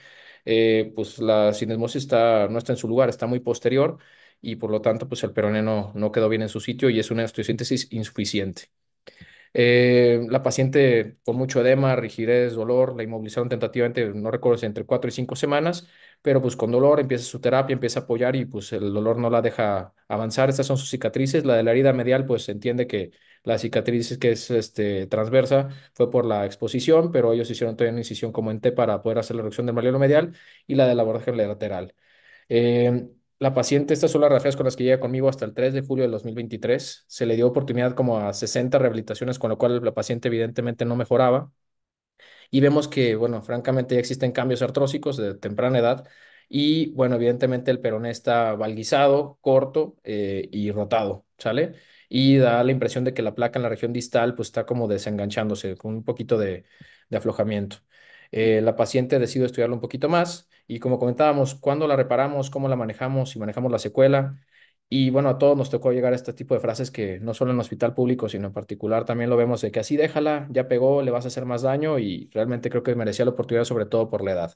eh, pues la sindesmosis está, no está en su lugar, está muy posterior, y por lo tanto, pues el peroneno no, no quedó bien en su sitio y es una osteosíntesis insuficiente. Eh, la paciente con mucho edema, rigidez, dolor, la inmovilizaron tentativamente, no recuerdo si entre cuatro y cinco semanas, pero pues con dolor empieza su terapia, empieza a apoyar y pues el dolor no la deja avanzar. Estas son sus cicatrices. La de la herida medial, pues se entiende que la cicatriz que es este, transversa fue por la exposición, pero ellos hicieron todavía una incisión como en T para poder hacer la reducción del maleolo medial y la del abordaje lateral. Eh, la paciente, estas son las radiografías con las que llega conmigo hasta el 3 de julio del 2023. Se le dio oportunidad como a 60 rehabilitaciones, con lo cual la paciente evidentemente no mejoraba. Y vemos que, bueno, francamente ya existen cambios artrósicos de temprana edad. Y, bueno, evidentemente el peroné está valguizado, corto eh, y rotado, ¿sale? Y da la impresión de que la placa en la región distal pues está como desenganchándose, con un poquito de, aflojamiento. Eh, la paciente decidió estudiarlo un poquito más y como comentábamos, cuándo la reparamos, cómo la manejamos, y manejamos la secuela. Y bueno, a todos nos tocó llegar a este tipo de frases que no solo en el hospital público, sino en particular también lo vemos de que así déjala, ya pegó, le vas a hacer más daño y realmente creo que merecía la oportunidad, sobre todo por la edad.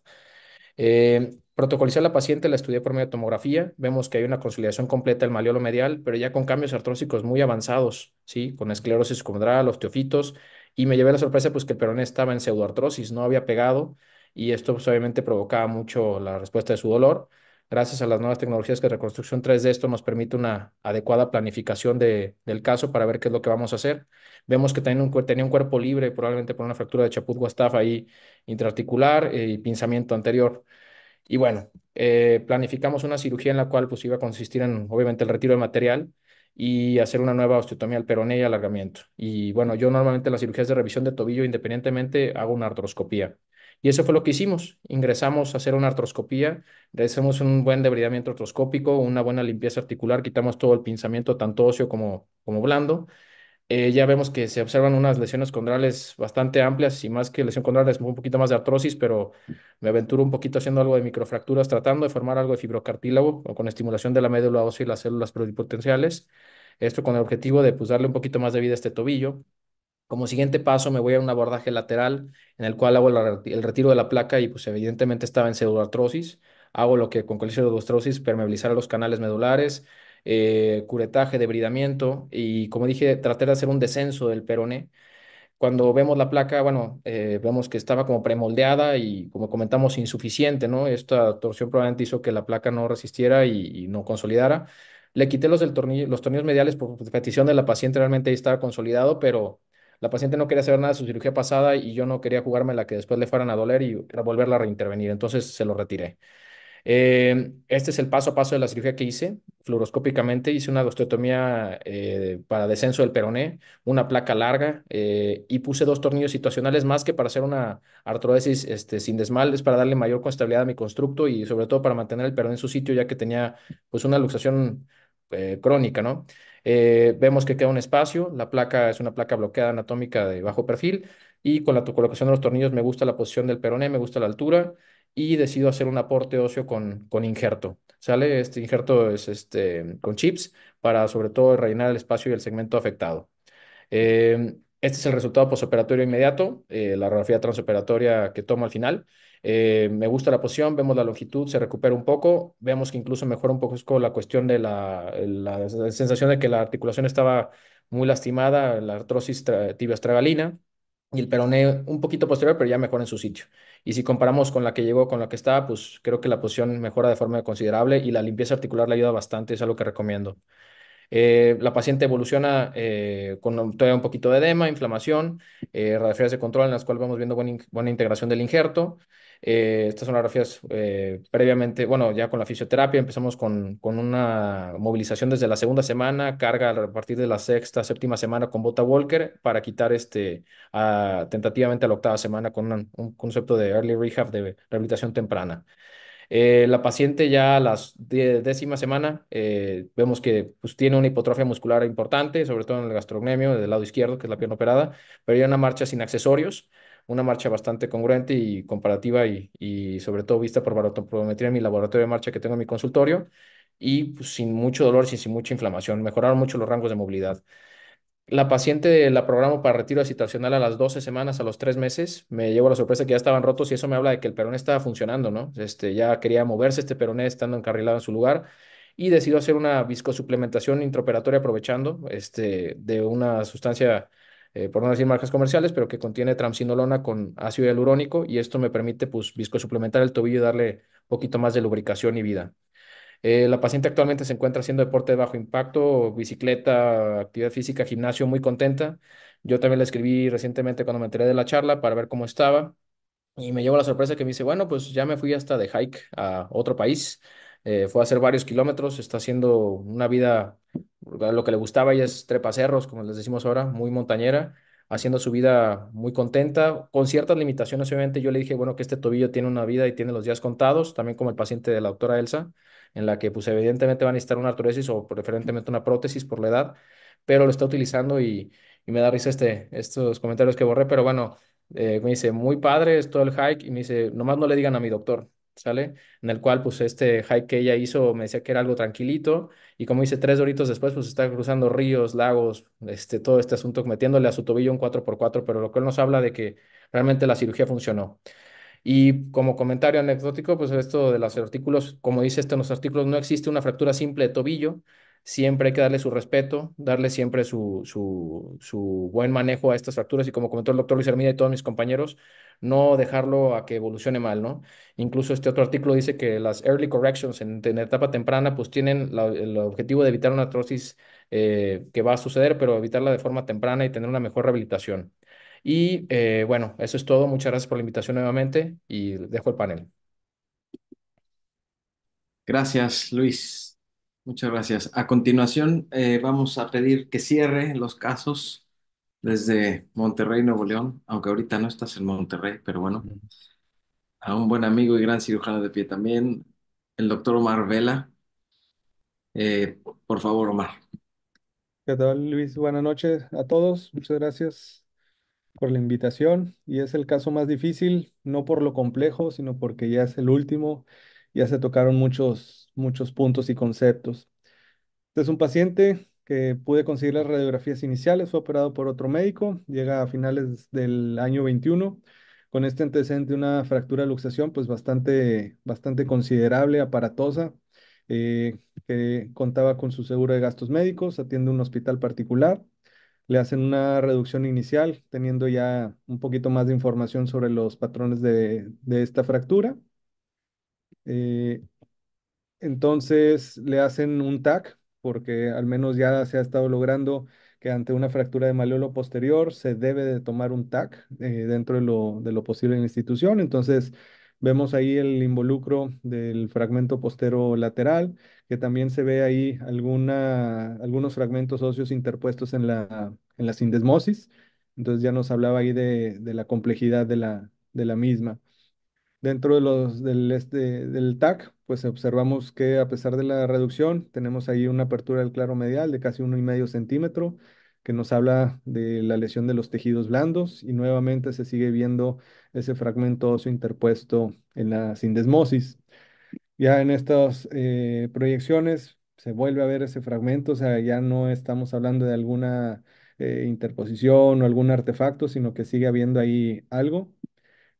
Eh, protocolicé a la paciente, la estudié por medio de tomografía, vemos que hay una consolidación completa del maleolo medial, pero ya con cambios artrósicos muy avanzados, ¿sí? con esclerosis condral, osteofitos, y me llevé la sorpresa pues que el peroné estaba en pseudoartrosis, no había pegado, y esto pues, obviamente provocaba mucho la respuesta de su dolor. Gracias a las nuevas tecnologías que reconstrucción 3D, esto nos permite una adecuada planificación del caso para ver qué es lo que vamos a hacer. Vemos que tenía un, tenía un cuerpo libre, probablemente por una fractura de Chaput-Guastaf ahí intraarticular eh, y pinzamiento anterior. Y bueno, eh, planificamos una cirugía en la cual pues, iba a consistir en, obviamente, el retiro de material y hacer una nueva osteotomía al peroné y alargamiento. Y bueno, yo normalmente las cirugías de revisión de tobillo, independientemente, hago una artroscopía. Y eso fue lo que hicimos. Ingresamos a hacer una artroscopía, hacemos un buen debridamiento artroscópico, una buena limpieza articular, quitamos todo el pinzamiento, tanto óseo como, como blando. Eh, ya vemos que se observan unas lesiones condrales bastante amplias y más que lesión condral es un poquito más de artrosis, pero me aventuro un poquito haciendo algo de microfracturas, tratando de formar algo de fibrocartílago o con estimulación de la médula ósea y las células pluripotenciales. Esto con el objetivo de pues, darle un poquito más de vida a este tobillo. Como siguiente paso me voy a un abordaje lateral en el cual hago el retiro de la placa y pues evidentemente estaba en pseudoartrosis. Hago lo que con pseudoartrosis, permeabilizar los canales medulares, eh, curetaje, debridamiento y como dije, traté de hacer un descenso del peroné. Cuando vemos la placa, bueno, eh, vemos que estaba como premoldeada y como comentamos, insuficiente, ¿no? Esta torsión probablemente hizo que la placa no resistiera y, no consolidara. Le quité los, del los tornillos mediales por petición de la paciente, realmente ahí estaba consolidado, pero la paciente no quería saber nada de su cirugía pasada y yo no quería jugarme la que después le fueran a doler y volverla a reintervenir. Entonces se lo retiré. Eh, este es el paso a paso de la cirugía que hice. Fluoroscópicamente hice una osteotomía eh, para descenso del peroné, una placa larga eh, y puse dos tornillos situacionales más que para hacer una artrodesis este, sin desmaldes, para darle mayor constabilidad a mi constructo y sobre todo para mantener el peroné en su sitio, ya que tenía pues una luxación crónica, ¿no? Eh, vemos que queda un espacio, la placa es una placa bloqueada anatómica de bajo perfil y con la colocación de los tornillos me gusta la posición del peroné, me gusta la altura y decido hacer un aporte óseo con, injerto. Sale este injerto es este, con chips para sobre todo rellenar el espacio y el segmento afectado. Eh, este es el resultado posoperatorio inmediato, eh, la radiografía transoperatoria que tomo al final. Eh, me gusta la posición, vemos la longitud, se recupera un poco, vemos que incluso mejora un poco la cuestión de la, sensación de que la articulación estaba muy lastimada, la artrosis tibiostragalina y el peroné un poquito posterior, pero ya mejora en su sitio. Y si comparamos con la que llegó, con la que está, pues creo que la posición mejora de forma considerable y la limpieza articular le ayuda bastante, es algo que recomiendo. Eh, la paciente evoluciona eh, con todavía un poquito de edema, inflamación, eh, radiografías de control en las cuales vamos viendo buena integración del injerto. Eh, estas sonografías eh, previamente, bueno, ya con la fisioterapia empezamos con, con una movilización desde la segunda semana, carga a partir de la sexta, séptima semana con Bota Walker para quitar este, tentativamente a la octava semana con un concepto de early rehab, de rehabilitación temprana. Eh, la paciente ya a las décima semana eh, vemos que pues, tiene una hipotrofia muscular importante, sobre todo en el gastrocnemio del lado izquierdo, que es la pierna operada, pero ya una marcha sin accesorios una marcha bastante congruente y comparativa y, sobre todo vista por barotoprometría en mi laboratorio de marcha que tengo en mi consultorio y pues, sin mucho dolor, sin, sin mucha inflamación. Mejoraron mucho los rangos de movilidad. La paciente la programo para retiro situacional a las 12 semanas, a los 3 meses. Me llevo la sorpresa que ya estaban rotos y eso me habla de que el peroné estaba funcionando, ¿no? Este, ya quería moverse este peroné estando encarrilado en su lugar y decidió hacer una viscosuplementación intraoperatoria aprovechando este, de una sustancia eh, por no decir marcas comerciales, pero que contiene tramsinolona con ácido hialurónico y esto me permite pues viscosuplementar el tobillo y darle un poquito más de lubricación y vida. Eh, la paciente actualmente se encuentra haciendo deporte de bajo impacto, bicicleta, actividad física, gimnasio, muy contenta. Yo también la escribí recientemente cuando me enteré de la charla para ver cómo estaba y me llevo la sorpresa que me dice, bueno, pues ya me fui hasta de hike a otro país. Eh, fue a hacer varios kilómetros, está haciendo una vida lo que le gustaba ella es trepacerros, como les decimos ahora, muy montañera, haciendo su vida muy contenta, con ciertas limitaciones, obviamente yo le dije, bueno, que este tobillo tiene una vida y tiene los días contados, también como el paciente de la doctora Elsa, en la que pues evidentemente va a necesitar una artrosis o preferentemente una prótesis por la edad, pero lo está utilizando y, me da risa este, estos comentarios que borré, pero bueno, eh, me dice, muy padre es todo el hike y me dice, nomás no le digan a mi doctor. ¿sale? En el cual, pues, este hike que ella hizo me decía que era algo tranquilito, y como dice, tres horitos después, pues, está cruzando ríos, lagos, este, todo este asunto, metiéndole a su tobillo un 4x4, pero lo cual nos habla de que realmente la cirugía funcionó. Y como comentario anecdótico, pues, esto de los artículos, como dice esto en los artículos, no existe una fractura simple de tobillo, siempre hay que darle su respeto, darle siempre su, su, buen manejo a estas fracturas y como comentó el doctor Luis Hermida y todos mis compañeros, no dejarlo a que evolucione mal, ¿no? Incluso este otro artículo dice que las early corrections en, etapa temprana pues tienen el objetivo de evitar una artrosis eh, que va a suceder, pero evitarla de forma temprana y tener una mejor rehabilitación. Y eh, bueno, eso es todo. Muchas gracias por la invitación nuevamente y dejo el panel. Gracias, Luis. Muchas gracias. A continuación, eh, vamos a pedir que cierre los casos desde Monterrey, Nuevo León, aunque ahorita no estás en Monterrey, pero bueno. A un buen amigo y gran cirujano de pie también, el doctor Omar Vela. Eh, por favor, Omar. ¿Qué tal, Luis? Buenas noches a todos. Muchas gracias por la invitación. Y es el caso más difícil, no por lo complejo, sino porque ya es el último. Ya se tocaron muchos muchos puntos y conceptos. Este es un paciente que pude conseguir las radiografías iniciales, fue operado por otro médico, llega a finales del año 21 con este antecedente una fractura de luxación pues bastante, bastante considerable, aparatosa, eh, que contaba con su seguro de gastos médicos, atiende un hospital particular, le hacen una reducción inicial teniendo ya un poquito más de información sobre los patrones de, esta fractura. Eh, entonces le hacen un TAC, porque al menos ya se ha estado logrando que ante una fractura de maleolo posterior se debe de tomar un TAC eh, dentro de lo, posible en la institución. Entonces vemos ahí el involucro del fragmento postero lateral, que también se ve ahí algunos fragmentos óseos interpuestos en la, en la sindesmosis. Entonces ya nos hablaba ahí de, la complejidad de la misma. Dentro de los, del, este, del TAC, pues observamos que a pesar de la reducción, tenemos ahí una apertura del claro medial de casi uno y medio centímetro, que nos habla de la lesión de los tejidos blandos y nuevamente se sigue viendo ese fragmento óseo interpuesto en la sindesmosis. Ya en estas eh, proyecciones se vuelve a ver ese fragmento, o sea, ya no estamos hablando de alguna eh, interposición o algún artefacto, sino que sigue habiendo ahí algo.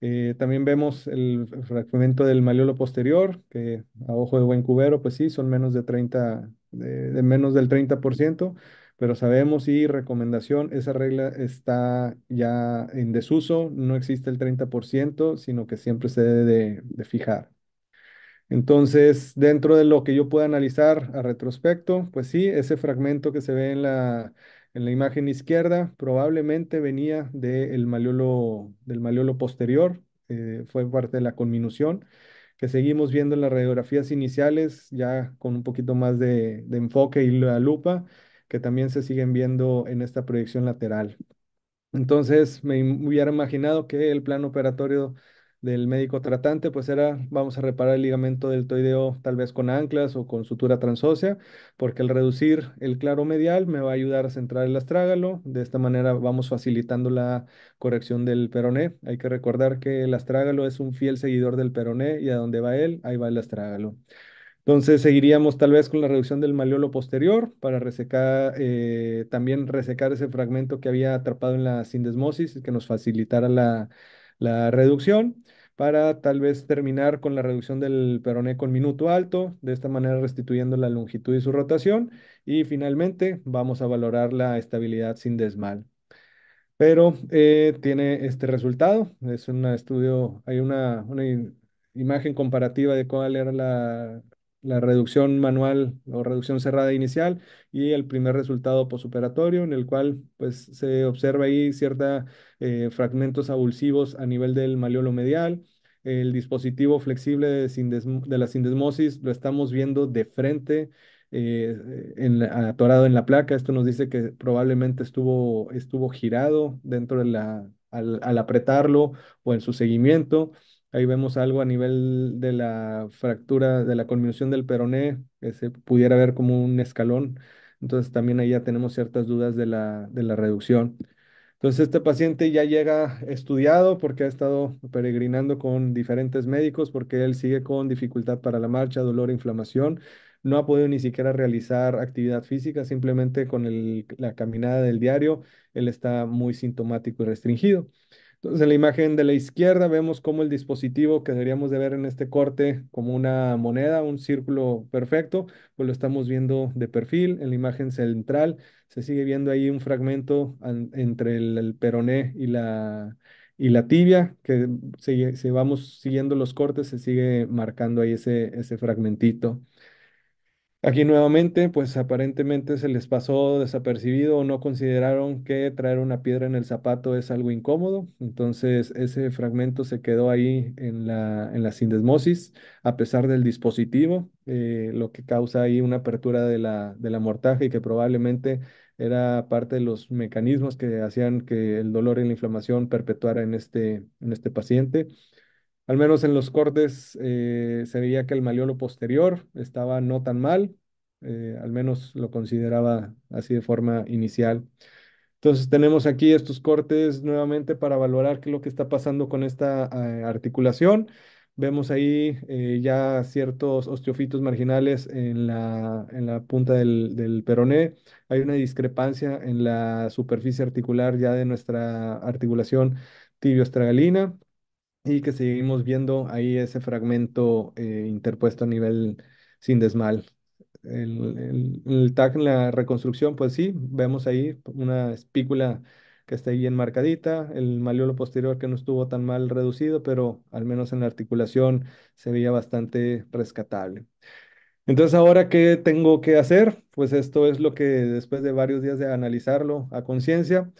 Eh, también vemos el fragmento del maleolo posterior, que a ojo de buen cubero, pues sí, son menos de 30, de, menos del 30%, pero sabemos y recomendación, esa regla está ya en desuso, no existe el 30%, sino que siempre se debe de, de fijar. Entonces, dentro de lo que yo pueda analizar a retrospecto, pues sí, ese fragmento que se ve en la en la imagen izquierda probablemente venía el del maleolo posterior, eh, fue parte de la conminución, que seguimos viendo en las radiografías iniciales, ya con un poquito más de, enfoque y la lupa, que también se siguen viendo en esta proyección lateral. Entonces, me hubiera imaginado que el plano operatorio del médico tratante, pues era, vamos a reparar el ligamento deltoideo tal vez con anclas o con sutura transósea, porque al reducir el claro medial me va a ayudar a centrar el astrágalo, de esta manera vamos facilitando la corrección del peroné. Hay que recordar que el astrágalo es un fiel seguidor del peroné y a donde va él, ahí va el astrágalo. Entonces seguiríamos tal vez con la reducción del maleolo posterior para resecar, eh, también resecar ese fragmento que había atrapado en la sindesmosis, que nos facilitara la la reducción para tal vez terminar con la reducción del peroné con minuto alto, de esta manera restituyendo la longitud y su rotación. Y finalmente vamos a valorar la estabilidad sin desmal. Pero eh, tiene este resultado, es un estudio, hay una, una imagen comparativa de cuál era la la reducción manual o reducción cerrada inicial y el primer resultado posoperatorio en el cual pues se observa ahí ciertos eh, fragmentos abulsivos a nivel del maleolo medial. El dispositivo flexible de, la sindesmosis lo estamos viendo de frente, eh, atorado en la placa. Esto nos dice que probablemente estuvo, girado dentro de la, al apretarlo o en su seguimiento. Ahí vemos algo a nivel de la fractura, de la conminución del peroné, que se pudiera ver como un escalón. Entonces también ahí ya tenemos ciertas dudas de la, de la reducción. Entonces este paciente ya llega estudiado porque ha estado peregrinando con diferentes médicos porque él sigue con dificultad para la marcha, dolor, inflamación. No ha podido ni siquiera realizar actividad física, simplemente con la caminada del diario, él está muy sintomático y restringido. Entonces, en la imagen de la izquierda vemos cómo el dispositivo que deberíamos de ver en este corte como una moneda, un círculo perfecto, pues lo estamos viendo de perfil. En la imagen central se sigue viendo ahí un fragmento entre el, peroné y la, y la tibia, que si, vamos siguiendo los cortes se sigue marcando ahí ese, ese fragmentito. Aquí nuevamente, pues aparentemente se les pasó desapercibido o no consideraron que traer una piedra en el zapato es algo incómodo. Entonces ese fragmento se quedó ahí en la, en la sindesmosis a pesar del dispositivo, eh, lo que causa ahí una apertura de la, del amortaje y que probablemente era parte de los mecanismos que hacían que el dolor y la inflamación perpetuara en este, en este paciente. Al menos en los cortes eh, se veía que el maleolo posterior estaba no tan mal, eh, al menos lo consideraba así de forma inicial. Entonces tenemos aquí estos cortes nuevamente para valorar qué es lo que está pasando con esta eh, articulación. Vemos ahí ya ciertos osteofitos marginales en la, en la punta del, peroné. Hay una discrepancia en la superficie articular ya de nuestra articulación tibioestragalina y que seguimos viendo ahí ese fragmento eh, interpuesto a nivel sin desmal el, el, tag en la reconstrucción, pues sí, vemos ahí una espícula que está ahí bien marcadita, el maleolo posterior que no estuvo tan mal reducido, pero al menos en la articulación se veía bastante rescatable. Entonces, ahora, ¿qué tengo que hacer? Pues esto es lo que después de varios días de analizarlo a conciencia,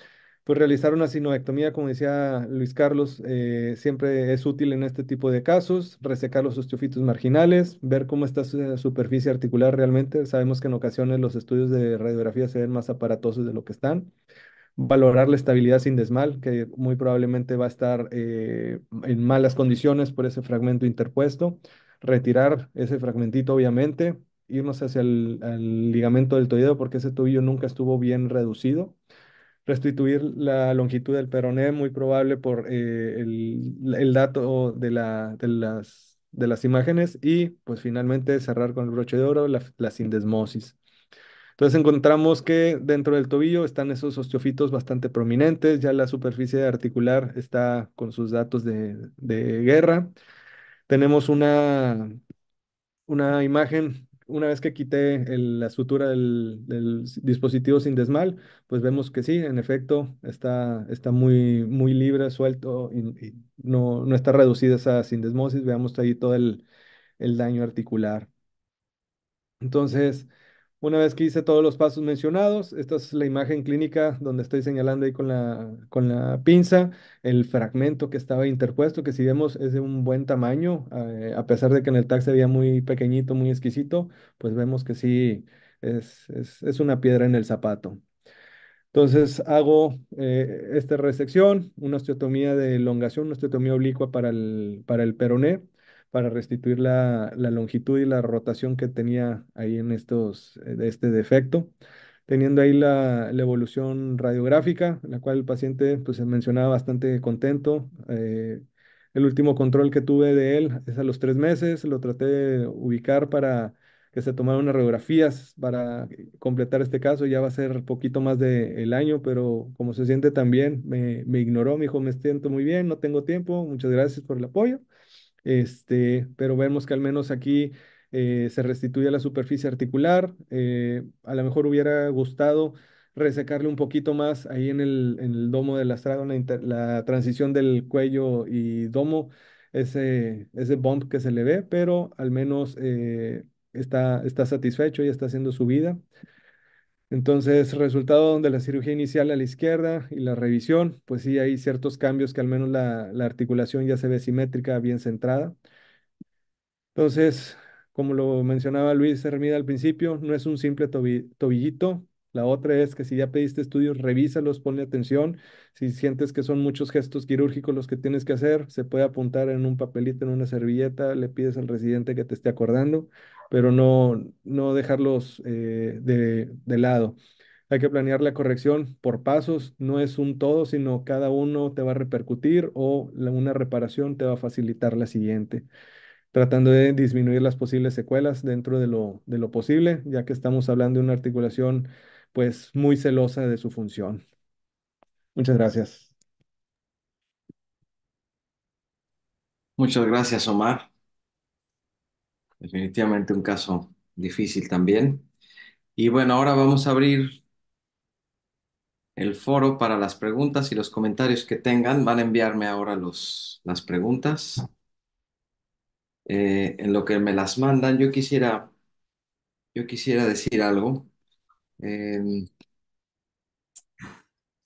pues realizar una sinovectomía, como decía Luis Carlos, eh, siempre es útil en este tipo de casos, resecar los osteofitos marginales, ver cómo está su superficie articular realmente. Sabemos que en ocasiones los estudios de radiografía se ven más aparatosos de lo que están. Valorar la estabilidad sin desmal, que muy probablemente va a estar eh, en malas condiciones por ese fragmento interpuesto. Retirar ese fragmentito, obviamente. Irnos hacia el ligamento del tobillo porque ese tobillo nunca estuvo bien reducido restituir la longitud del peroné, muy probable por eh, el, dato de, las, imágenes y pues finalmente cerrar con el broche de oro la, sindesmosis. Entonces encontramos que dentro del tobillo están esos osteofitos bastante prominentes, ya la superficie articular está con sus datos de, guerra. Tenemos una, una imagen una vez que quité la sutura del, dispositivo sin desmal, pues vemos que sí, en efecto, está, está muy, muy libre, suelto y, no, no está reducida esa sindesmosis. Veamos ahí todo el daño articular. Entonces, una vez que hice todos los pasos mencionados, esta es la imagen clínica donde estoy señalando ahí con la, con la pinza el fragmento que estaba interpuesto, que si vemos es de un buen tamaño, eh, a pesar de que en el tag se veía muy pequeñito, muy exquisito, pues vemos que sí es, una piedra en el zapato. Entonces hago eh, esta resección, una osteotomía de elongación, una osteotomía oblicua para el, para el peroné para restituir la, longitud y la rotación que tenía ahí en estos, eh, este defecto, teniendo ahí la, evolución radiográfica, la cual el paciente pues, se mencionaba bastante contento. Eh, el último control que tuve de él es a los tres meses, lo traté de ubicar para que se tomaran unas radiografías para completar este caso. Ya va a ser poquito más del año, pero como se siente también, me, me ignoró, me dijo, me siento muy bien, no tengo tiempo, muchas gracias por el apoyo. Este, pero vemos que al menos aquí eh, se restituye la superficie articular. Eh, a lo mejor hubiera gustado resecarle un poquito más ahí en el, en el domo del astrado, la, la, transición del cuello y domo, ese, ese bump que se le ve, pero al menos eh, está, está satisfecho y está haciendo su vida. Entonces, resultado de la cirugía inicial a la izquierda y la revisión, pues sí hay ciertos cambios que al menos la, articulación ya se ve simétrica, bien centrada. Entonces, como lo mencionaba Luis Hermida al principio, no es un simple tobillito. La otra es que si ya pediste estudios, revísalos, ponle atención. Si sientes que son muchos gestos quirúrgicos los que tienes que hacer, se puede apuntar en un papelito, en una servilleta, le pides al residente que te esté acordando pero no, dejarlos eh, de, lado. Hay que planear la corrección por pasos, no es un todo, sino cada uno te va a repercutir o una reparación te va a facilitar la siguiente, tratando de disminuir las posibles secuelas dentro de lo, de lo posible, ya que estamos hablando de una articulación pues muy celosa de su función. Muchas gracias. Muchas gracias, Omar. Definitivamente un caso difícil también. Y bueno, ahora vamos a abrir el foro para las preguntas y los comentarios que tengan. Van a enviarme ahora las preguntas. Eh, en lo que me las mandan, yo quisiera, yo quisiera decir algo. Em,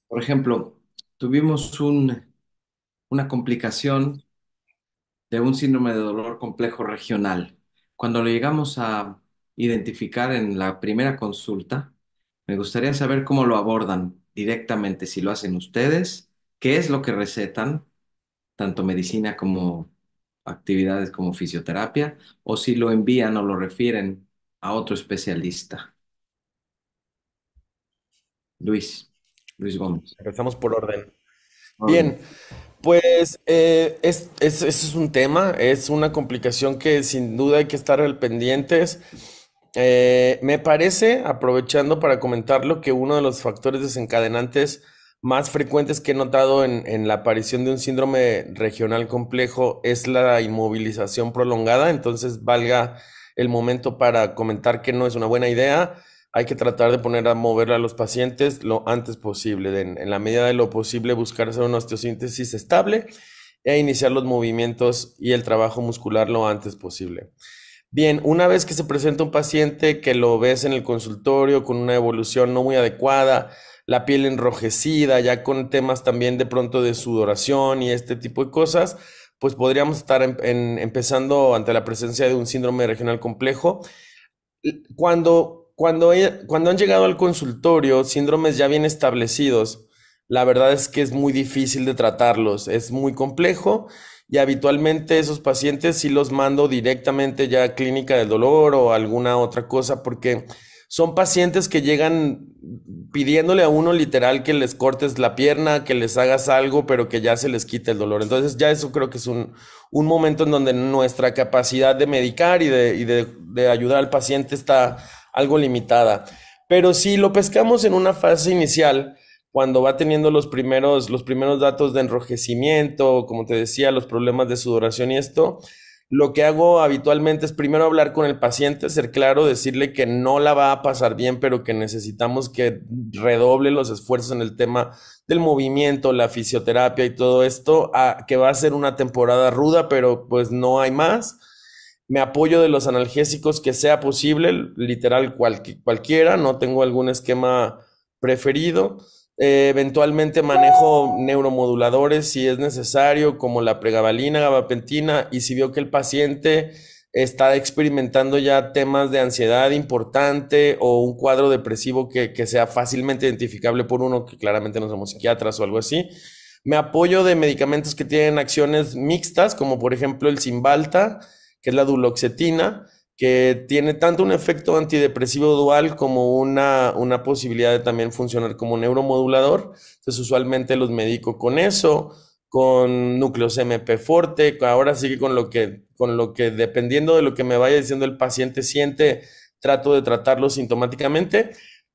por ejemplo, tuvimos una complicación de un síndrome de dolor complejo regional. Cuando lo llegamos a identificar en la primera consulta, me gustaría saber cómo lo abordan directamente, si lo hacen ustedes, qué es lo que recetan, tanto medicina como actividades como fisioterapia, o si lo envían o lo refieren a otro especialista. Luis, Luis Gómez. Empezamos por orden. Bien, pues eh, es, ese es un tema, es una complicación que sin duda hay que estar al pendientes. Eh, me parece, aprovechando para comentarlo, que uno de los factores desencadenantes más frecuentes que he notado en, la aparición de un síndrome regional complejo es la inmovilización prolongada, entonces valga el momento para comentar que no es una buena idea hay que tratar de poner a mover a los pacientes lo antes posible, en, la medida de lo posible buscar hacer una osteosíntesis estable e iniciar los movimientos y el trabajo muscular lo antes posible. Bien, una vez que se presenta un paciente que lo ves en el consultorio con una evolución no muy adecuada, la piel enrojecida, ya con temas también de pronto de sudoración y este tipo de cosas, pues podríamos estar em, empezando ante la presencia de un síndrome regional complejo. Cuando cuando, cuando han llegado al consultorio síndromes ya bien establecidos, la verdad es que es muy difícil de tratarlos, es muy complejo y habitualmente esos pacientes sí los mando directamente ya a clínica del dolor o alguna otra cosa porque son pacientes que llegan pidiéndole a uno literal que les cortes la pierna, que les hagas algo, pero que ya se les quite el dolor. Entonces ya eso creo que es un, un momento en donde nuestra capacidad de medicar y de, de ayudar al paciente está algo limitada. Pero si lo pescamos en una fase inicial, cuando va teniendo los primeros, los primeros datos de enrojecimiento, como te decía, los problemas de sudoración y esto, lo que hago habitualmente es primero hablar con el paciente, ser claro, decirle que no la va a pasar bien, pero que necesitamos que redoble los esfuerzos en el tema del movimiento, la fisioterapia y todo esto, que va a ser una temporada ruda, pero pues no hay más me apoyo de los analgésicos que sea posible, literal cualquiera, no tengo algún esquema preferido. Eh, eventualmente manejo neuromoduladores si es necesario, como la pregabalina, gabapentina, y si veo que el paciente está experimentando ya temas de ansiedad importante o un cuadro depresivo que, que sea fácilmente identificable por uno, que claramente no somos psiquiatras o algo así. Me apoyo de medicamentos que tienen acciones mixtas, como por ejemplo el Cimbalta, que es la duloxetina, que tiene tanto un efecto antidepresivo dual como una, posibilidad de también funcionar como neuromodulador. Entonces, usualmente los medico con eso, con núcleos MP forte, ahora sí con lo que, con lo que, dependiendo de lo que me vaya diciendo el paciente siente, trato de tratarlo sintomáticamente.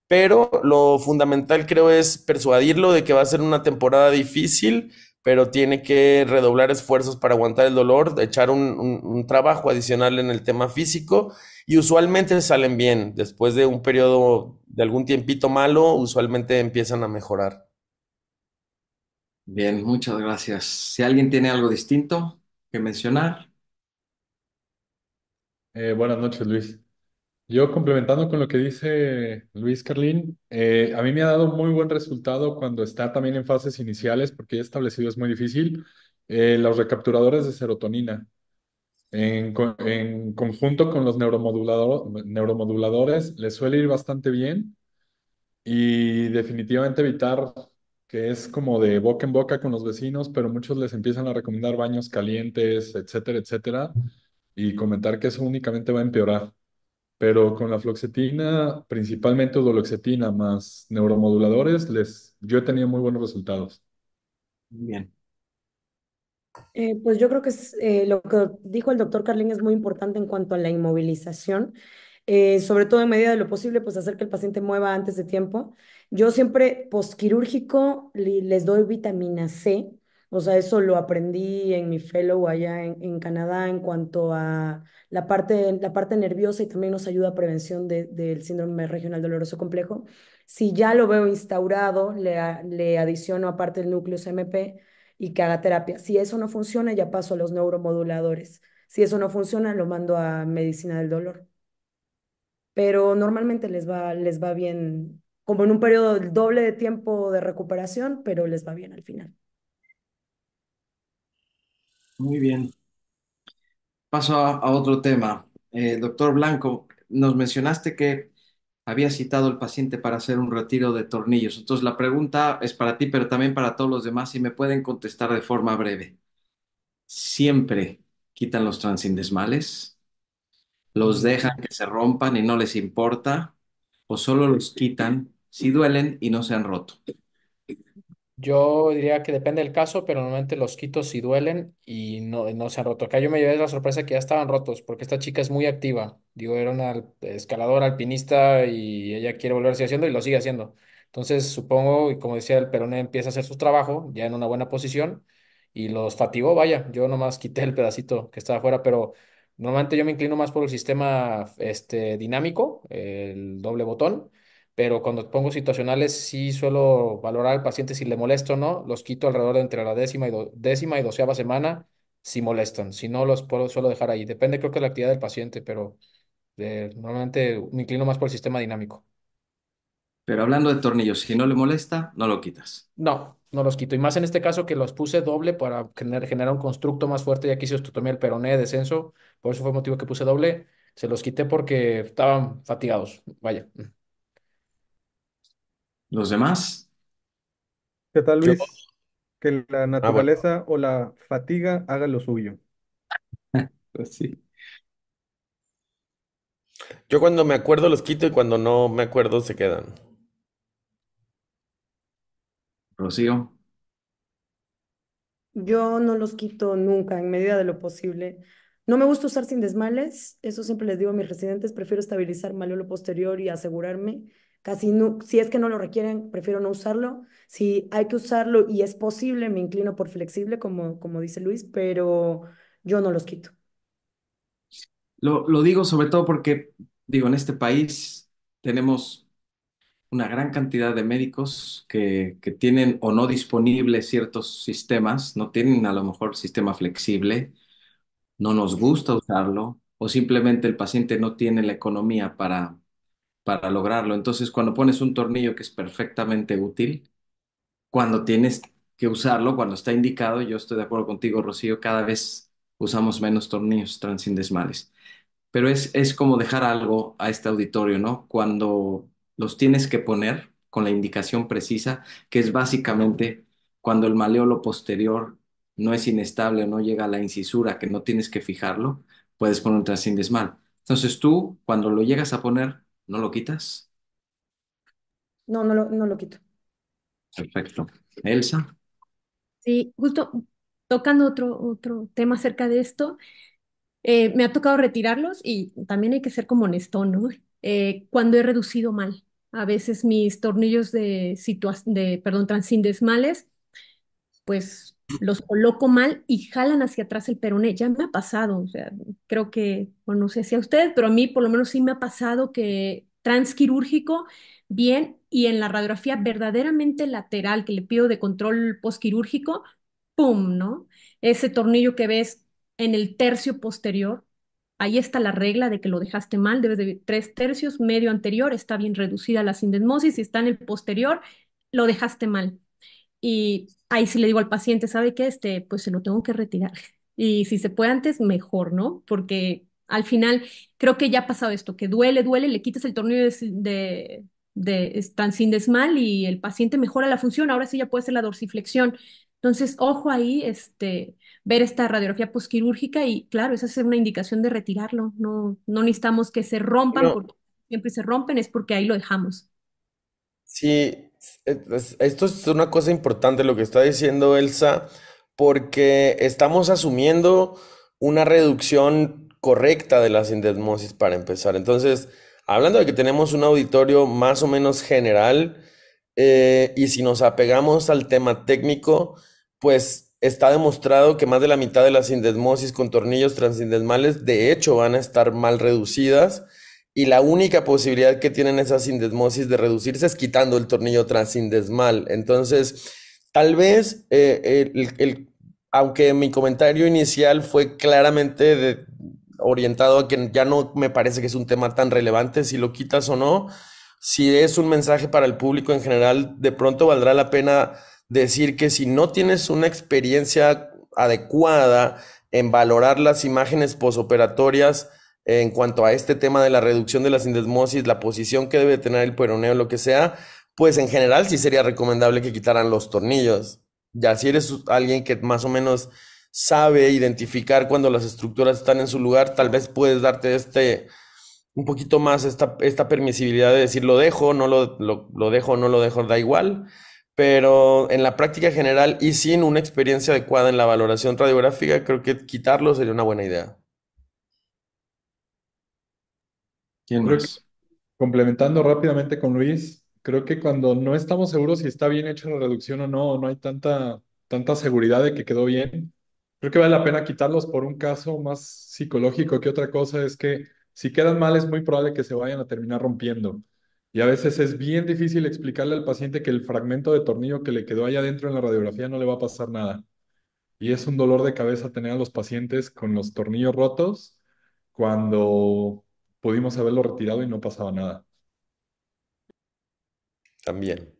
Pero lo fundamental creo es persuadirlo de que va a ser una temporada difícil, pero tiene que redoblar esfuerzos para aguantar el dolor, echar un, trabajo adicional en el tema físico y usualmente salen bien. Después de un periodo de algún tiempito malo, usualmente empiezan a mejorar. Bien, muchas gracias. Si alguien tiene algo distinto que mencionar. Eh, buenas noches, Luis. Yo complementando con lo que dice Luis Carlín, eh, a mí me ha dado muy buen resultado cuando está también en fases iniciales, porque ya establecido es muy difícil, eh, los recapturadores de serotonina en, conjunto con los neuromoduladores les suele ir bastante bien y definitivamente evitar que es como de boca en boca con los vecinos, pero muchos les empiezan a recomendar baños calientes, etcétera, etcétera, y comentar que eso únicamente va a empeorar pero con la floxetina, principalmente doloxetina más neuromoduladores, les, yo he tenido muy buenos resultados. Bien. Eh, pues yo creo que eh, lo que dijo el doctor Carlin es muy importante en cuanto a la inmovilización, eh, sobre todo en medida de lo posible, pues hacer que el paciente mueva antes de tiempo. Yo siempre postquirúrgico les doy vitamina C, o sea, eso lo aprendí en mi fellow allá en, Canadá en cuanto a la parte, la parte nerviosa y también nos ayuda a prevención del de, síndrome regional doloroso complejo. Si ya lo veo instaurado, le, le adiciono aparte el núcleo CMP y que haga terapia. Si eso no funciona, ya paso a los neuromoduladores. Si eso no funciona, lo mando a medicina del dolor. Pero normalmente les va, les va bien, como en un periodo doble de tiempo de recuperación, pero les va bien al final. Muy bien. Paso a, otro tema. Eh, doctor Blanco, nos mencionaste que había citado al paciente para hacer un retiro de tornillos. Entonces, la pregunta es para ti, pero también para todos los demás, si me pueden contestar de forma breve. Siempre quitan los transindesmales, los dejan que se rompan y no les importa, o solo los quitan si duelen y no se han roto. Yo diría que depende del caso, pero normalmente los quito si duelen y no, se han roto. Acá yo me llevé la sorpresa que ya estaban rotos, porque esta chica es muy activa. Digo, era una escaladora, alpinista y ella quiere volverse haciendo y lo sigue haciendo. Entonces, supongo, y como decía, el peroné empieza a hacer su trabajo ya en una buena posición y los fatigó. Vaya, yo nomás quité el pedacito que estaba afuera, pero normalmente yo me inclino más por el sistema este, dinámico, el doble botón pero cuando pongo situacionales sí suelo valorar al paciente si le molesto o no, los quito alrededor de entre la décima y, décima y doceava semana si molestan, si no los puedo, suelo dejar ahí, depende creo que de la actividad del paciente, pero eh, normalmente me inclino más por el sistema dinámico. Pero hablando de tornillos, si no le molesta, no lo quitas. No, no los quito. Y más en este caso que los puse doble para generar, un constructo más fuerte, ya que hice osteotomía el peroné, de descenso, por eso fue el motivo que puse doble. Se los quité porque estaban fatigados. Vaya. Los demás, ¿Qué tal, Luis? Que la ah, naturaleza o la fatiga haga lo suyo. pues sí. yo cuando me acuerdo los quito y cuando no me acuerdo se quedan. Rocío, Yo no los quito nunca, en medida de lo posible. No me gusta usar sin desmales, eso siempre les digo a mis residentes, prefiero estabilizar malo lo posterior y asegurarme Casi si es que no lo requieren, prefiero no usarlo. Si hay que usarlo y es posible, me inclino por flexible, como, como dice Luis, pero yo no los quito. Lo, digo sobre todo porque, digo, en este país tenemos una gran cantidad de médicos que, que, tienen o no disponibles ciertos sistemas, no tienen a lo mejor sistema flexible, no nos gusta usarlo, o simplemente el paciente no tiene la economía para, para lograrlo. Entonces, cuando pones un tornillo que es perfectamente útil, cuando tienes que usarlo, cuando está indicado, yo estoy de acuerdo contigo, Rocío, cada vez usamos menos tornillos transindesmales Pero es, es como dejar algo a este auditorio, ¿no? Cuando los tienes que poner con la indicación precisa, que es básicamente cuando el maleolo posterior no es inestable, no llega a la incisura, que no tienes que fijarlo, puedes poner un transindesmal, Entonces tú, cuando lo llegas a poner, ¿No lo quitas? No, no lo, no lo quito. Perfecto. Elsa. Sí, justo tocando otro, otro tema acerca de esto, eh, me ha tocado retirarlos y también hay que ser como honesto, ¿no? Eh, cuando he reducido mal, a veces mis tornillos de, situa de perdón, transindesmales, pues los coloco mal y jalan hacia atrás el peroné. Ya me ha pasado, o sea, creo que, bueno, no sé si a usted, pero a mí por lo menos sí me ha pasado que transquirúrgico, bien, y en la radiografía verdaderamente lateral que le pido de control postquirúrgico, ¡pum! ¿no? Ese tornillo que ves en el tercio posterior, ahí está la regla de que lo dejaste mal, debes de tres tercios, medio anterior, está bien reducida la sindesmosis, y está en el posterior, lo dejaste mal y ahí si le digo al paciente, ¿sabe qué? Este, pues se lo tengo que retirar. Y si se puede antes, mejor, ¿no? Porque al final creo que ya ha pasado esto, que duele, duele, le quitas el tornillo de, de, de desmal y el paciente mejora la función, ahora sí ya puede hacer la dorsiflexión. Entonces, ojo ahí, este, ver esta radiografía posquirúrgica y claro, esa es una indicación de retirarlo. No, no necesitamos que se rompan, porque siempre se rompen, es porque ahí lo dejamos. Sí, esto es una cosa importante lo que está diciendo Elsa, porque estamos asumiendo una reducción correcta de la sindesmosis para empezar. Entonces, hablando de que tenemos un auditorio más o menos general, eh, y si nos apegamos al tema técnico, pues está demostrado que más de la mitad de las sindesmosis con tornillos transindesmales de hecho van a estar mal reducidas y la única posibilidad que tienen esas sindesmosis de reducirse es quitando el tornillo transindesmal. Entonces, tal vez, eh, el, aunque mi comentario inicial fue claramente orientado a que ya no me parece que es un tema tan relevante si lo quitas o no, si es un mensaje para el público en general, de pronto valdrá la pena decir que si no tienes una experiencia adecuada en valorar las imágenes posoperatorias, en cuanto a este tema de la reducción de la sindesmosis, la posición que debe tener el peroneo, lo que sea, pues en general sí sería recomendable que quitaran los tornillos. Ya si eres alguien que más o menos sabe identificar cuando las estructuras están en su lugar, tal vez puedes darte este un poquito más esta, permisibilidad de decir lo dejo, no lo dejo, no lo dejo, da igual. Pero en la práctica general y sin una experiencia adecuada en la valoración radiográfica, creo que quitarlo sería una buena idea. ¿Quién complementando rápidamente con Luis, creo que cuando no estamos seguros si está bien hecha la reducción o no, no hay tanta, tanta seguridad de que quedó bien, creo que vale la pena quitarlos por un caso más psicológico que otra cosa, es que si quedan mal es muy probable que se vayan a terminar rompiendo. Y a veces es bien difícil explicarle al paciente que el fragmento de tornillo que le quedó allá adentro en la radiografía no le va a pasar nada. Y es un dolor de cabeza tener a los pacientes con los tornillos rotos cuando pudimos haberlo retirado y no pasaba nada. También.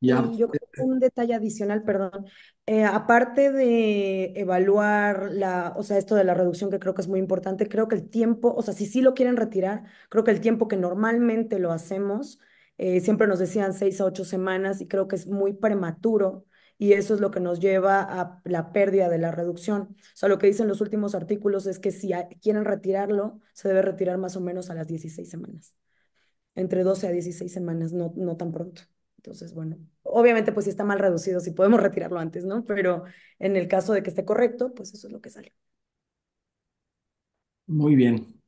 yo creo que un detalle adicional, perdón, eh, aparte de evaluar la, o sea, esto de la reducción que creo que es muy importante, creo que el tiempo, o sea, si sí lo quieren retirar, creo que el tiempo que normalmente lo hacemos, eh, siempre nos decían seis a ocho semanas y creo que es muy prematuro y eso es lo que nos lleva a la pérdida de la reducción. O sea, lo que dicen los últimos artículos es que si quieren retirarlo, se debe retirar más o menos a las 16 semanas, entre 12 a 16 semanas, no, no tan pronto. Entonces, bueno, obviamente pues si está mal reducido, si podemos retirarlo antes, ¿no? Pero en el caso de que esté correcto, pues eso es lo que sale. Muy bien.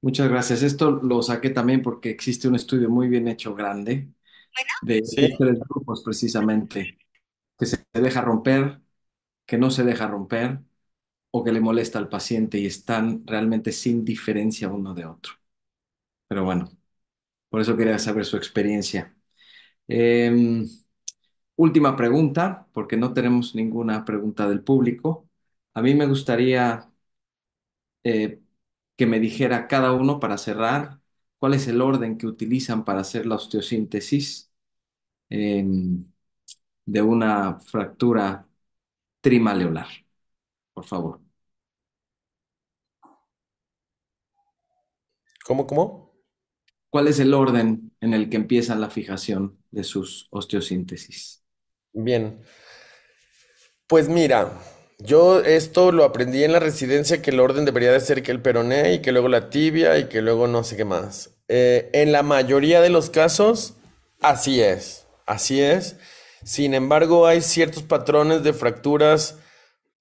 Muchas gracias. Esto lo saqué también porque existe un estudio muy bien hecho, grande, de tres grupos precisamente que se deja romper, que no se deja romper o que le molesta al paciente y están realmente sin diferencia uno de otro. Pero bueno, por eso quería saber su experiencia. Em, última pregunta, porque no tenemos ninguna pregunta del público. A mí me gustaría eh, que me dijera cada uno para cerrar cuál es el orden que utilizan para hacer la osteosíntesis. Em, de una fractura trimaleolar. Por favor. ¿Cómo, cómo? ¿Cuál es el orden en el que empieza la fijación de sus osteosíntesis? Bien. Pues mira, yo esto lo aprendí en la residencia que el orden debería de ser que el peroné y que luego la tibia y que luego no sé qué más. Eh, en la mayoría de los casos, así es, así es. Sin embargo, hay ciertos patrones de fracturas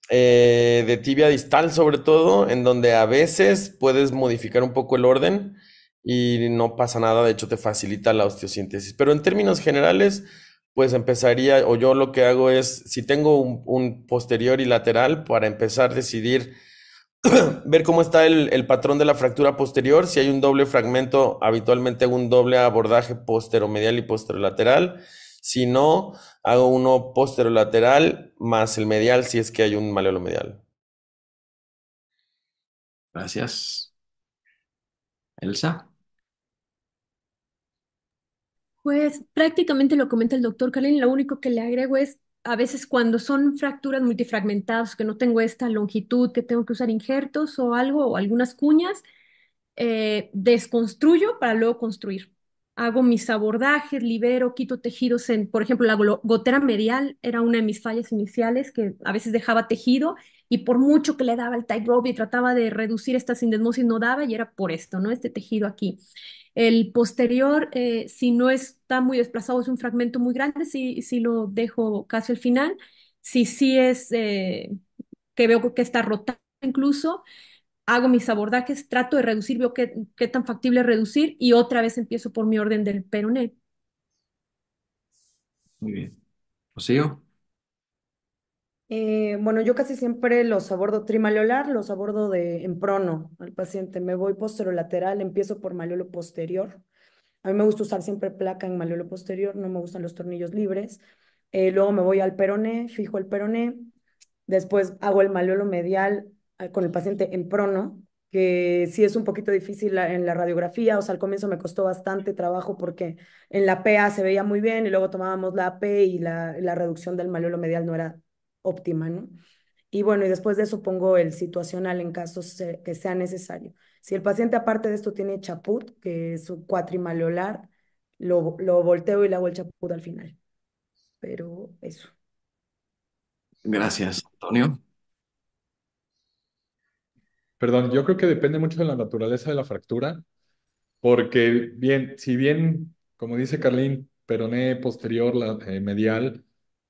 eh, de tibia distal, sobre todo, en donde a veces puedes modificar un poco el orden y no pasa nada, de hecho te facilita la osteosíntesis. Pero en términos generales, pues empezaría, o yo lo que hago es, si tengo un, posterior y lateral, para empezar a decidir, ver cómo está el, el, patrón de la fractura posterior, si hay un doble fragmento, habitualmente un doble abordaje posteromedial y posterolateral. Si no, hago uno posterolateral más el medial si es que hay un maleolo medial. Gracias. Elsa. Pues prácticamente lo comenta el doctor Kalen, lo único que le agrego es a veces cuando son fracturas multifragmentadas, que no tengo esta longitud, que tengo que usar injertos o algo, o algunas cuñas, eh, desconstruyo para luego construir hago mis abordajes, libero, quito tejidos en, por ejemplo, la gotera medial era una de mis fallas iniciales que a veces dejaba tejido y por mucho que le daba el tight y trataba de reducir esta sindesmosis no daba y era por esto, ¿no? Este tejido aquí. El posterior, eh, si no está muy desplazado, es un fragmento muy grande, si, si lo dejo casi al final. Si sí es eh, que veo que está rotado incluso, hago mis abordajes, trato de reducir, veo qué, tan factible es reducir y otra vez empiezo por mi orden del peroné. Muy bien. ¿Rocío? Eh, bueno, yo casi siempre los abordo trimaleolar, los abordo de, en prono al paciente. Me voy posterolateral, empiezo por maleolo posterior. A mí me gusta usar siempre placa en maleolo posterior, no me gustan los tornillos libres. Eh, luego me voy al peroné, fijo el peroné. Después hago el maleolo medial con el paciente en prono, que sí es un poquito difícil en la radiografía, o sea, al comienzo me costó bastante trabajo porque en la PA se veía muy bien y luego tomábamos la AP y la, reducción del maleolo medial no era óptima, ¿no? Y bueno, y después de eso pongo el situacional en casos eh, que sea necesario. Si el paciente aparte de esto tiene chaput, que es su cuatrimaleolar, lo, lo volteo y le hago el chaput al final. Pero eso. Gracias, Antonio. Perdón, yo creo que depende mucho de la naturaleza de la fractura, porque bien, si bien, como dice Carlín, peroné posterior, la, eh, medial,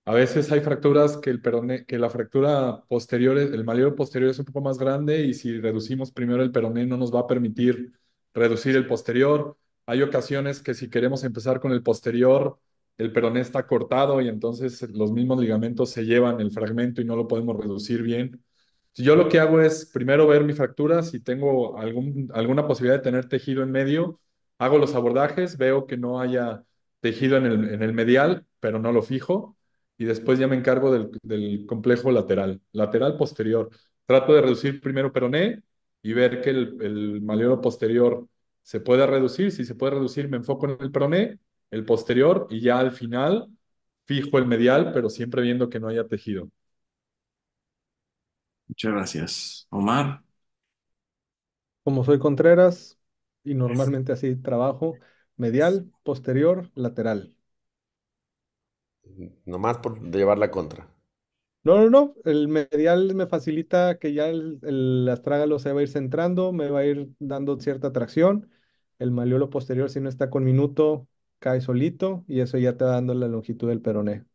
a veces hay fracturas que, el peroné, que la fractura posterior, el maléolo posterior es un poco más grande y si reducimos primero el peroné no nos va a permitir reducir el posterior. Hay ocasiones que si queremos empezar con el posterior, el peroné está cortado y entonces los mismos ligamentos se llevan el fragmento y no lo podemos reducir bien. Yo lo que hago es primero ver mi fractura, si tengo alguna posibilidad de tener tejido en medio, hago los abordajes, veo que no haya tejido en el, en el medial, pero no lo fijo, y después ya me encargo del, complejo lateral, lateral posterior. Trato de reducir primero peroné y ver que el, el posterior se pueda reducir. Si se puede reducir, me enfoco en el peroné, el posterior, y ya al final fijo el medial, pero siempre viendo que no haya tejido. Muchas gracias. Omar, Como soy Contreras y normalmente así trabajo, medial, posterior, lateral. Nomás por llevar la contra. No, no, no, el medial me facilita que ya el, el astrágalo se va a ir centrando, me va a ir dando cierta tracción. El maleolo posterior, si no está con minuto, cae solito y eso ya te va dando la longitud del peroné.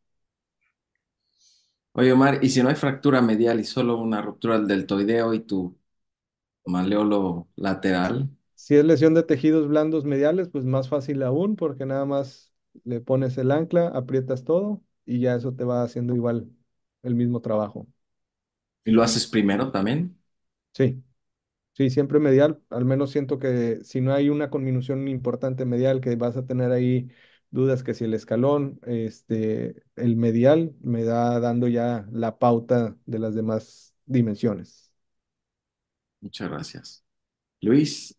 Oye, Omar, ¿y si no hay fractura medial y solo una ruptura del deltoideo y tu maleolo lateral? Si es lesión de tejidos blandos mediales, pues más fácil aún, porque nada más le pones el ancla, aprietas todo y ya eso te va haciendo igual el mismo trabajo. ¿Y lo haces primero también? Sí, sí, siempre medial. Al menos siento que si no hay una conminución importante medial que vas a tener ahí dudas que si el escalón, este, el medial, me da dando ya la pauta de las demás dimensiones. Muchas gracias. Luis.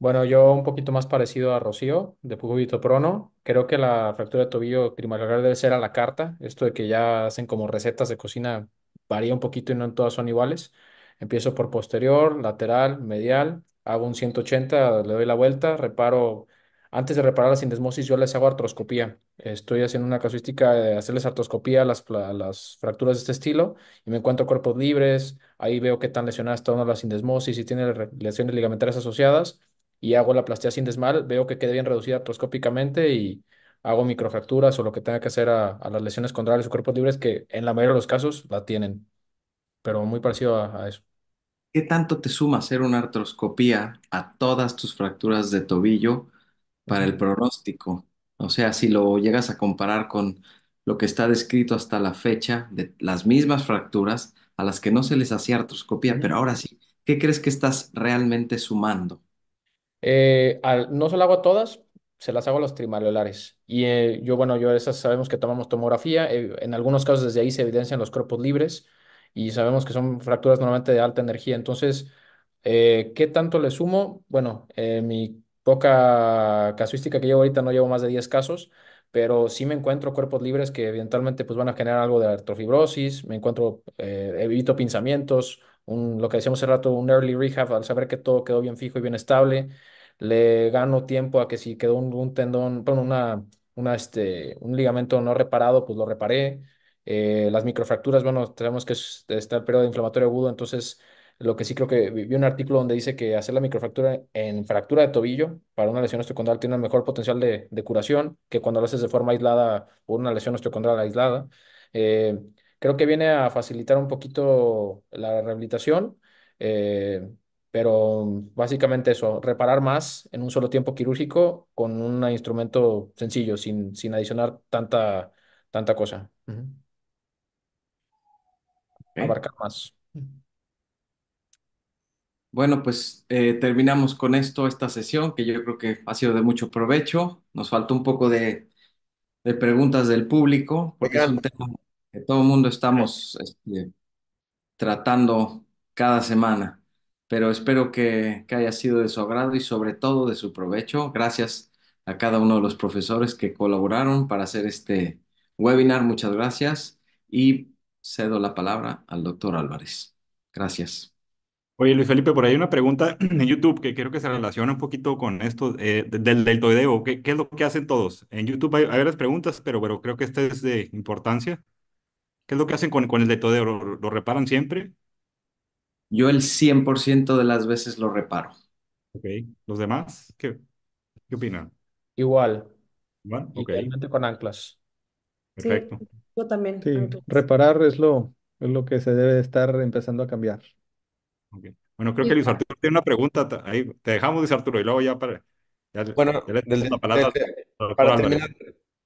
Bueno, yo un poquito más parecido a Rocío, de púbito prono. Creo que la fractura de tobillo primordial debe ser a la carta. Esto de que ya hacen como recetas de cocina varía un poquito y no todas son iguales. Empiezo por posterior, lateral, medial, hago un 180, le doy la vuelta, reparo antes de reparar la sindesmosis, yo les hago artroscopía. Estoy haciendo una casuística de eh, hacerles artroscopía a las, las fracturas de este estilo y me encuentro cuerpos libres. Ahí veo qué tan lesionadas están las sindesmosis, si tiene lesiones ligamentarias asociadas y hago la plastía sindesmal. Veo que quede bien reducida artroscópicamente y hago microfracturas o lo que tenga que hacer a, las lesiones condrales o cuerpos libres que en la mayoría de los casos la tienen, pero muy parecido a, a eso. ¿Qué tanto te suma hacer una artroscopía a todas tus fracturas de tobillo? para el pronóstico. O sea, si lo llegas a comparar con lo que está descrito hasta la fecha de las mismas fracturas a las que no se les hacía artroscopía, pero ahora sí, ¿qué crees que estás realmente sumando? Eh, no se las hago a todas, se las hago a los trimalolares. Y eh, yo, bueno, yo esas sabemos que tomamos tomografía, eh, en algunos casos desde ahí se evidencian los cuerpos libres y sabemos que son fracturas normalmente de alta energía. Entonces, ¿qué tanto le sumo? Bueno, mi poca casuística que llevo ahorita, no llevo más de 10 casos, pero sí me encuentro cuerpos libres que eventualmente pues, van a generar algo de artrofibrosis, me encuentro, eh, evito pinzamientos, un, lo que decíamos hace rato, un early rehab, al saber que todo quedó bien fijo y bien estable, le gano tiempo a que si quedó un, tendón, bueno, una, una, este, un ligamento no reparado, pues lo reparé. Eh, las microfracturas, bueno, tenemos que estar el periodo inflamatorio agudo, entonces lo que sí creo que vi un artículo donde dice que hacer la microfractura en fractura de tobillo para una lesión osteocondral tiene un mejor potencial de, curación que cuando lo haces de forma aislada o una lesión osteocondral aislada. Eh, creo que viene a facilitar un poquito la rehabilitación, eh, pero básicamente eso, reparar más en un solo tiempo quirúrgico con un instrumento sencillo, sin, sin adicionar tanta, tanta cosa. Abarcar más. Bueno, pues eh, terminamos con esto, esta sesión, que yo creo que ha sido de mucho provecho. Nos faltó un poco de, preguntas del público, porque es un tema que todo el mundo estamos este, tratando cada semana, pero espero que haya sido de su agrado y sobre todo de su provecho. Gracias a cada uno de los profesores que colaboraron para hacer este webinar. Muchas gracias y cedo la palabra al doctor Álvarez. Gracias. Oye, Luis Felipe, por ahí una pregunta en YouTube que creo que se relaciona un poquito con esto eh, del deltoideo. ¿Qué, ¿Qué, es lo que hacen todos? En YouTube hay, varias preguntas, pero, creo que esta es de importancia. ¿Qué es lo que hacen con, con el deltoideo? ¿Lo, ¿Lo, reparan siempre? Yo el 100% de las veces lo reparo. Ok. ¿Los demás? ¿Qué, qué opinan? Igual. Igual, ok. con anclas. Perfecto. yo también. reparar es lo, es lo que se debe estar empezando a cambiar. Bueno, creo que Luis Arturo tiene una pregunta. Ahí te dejamos, Luis Arturo, y luego ya para. bueno,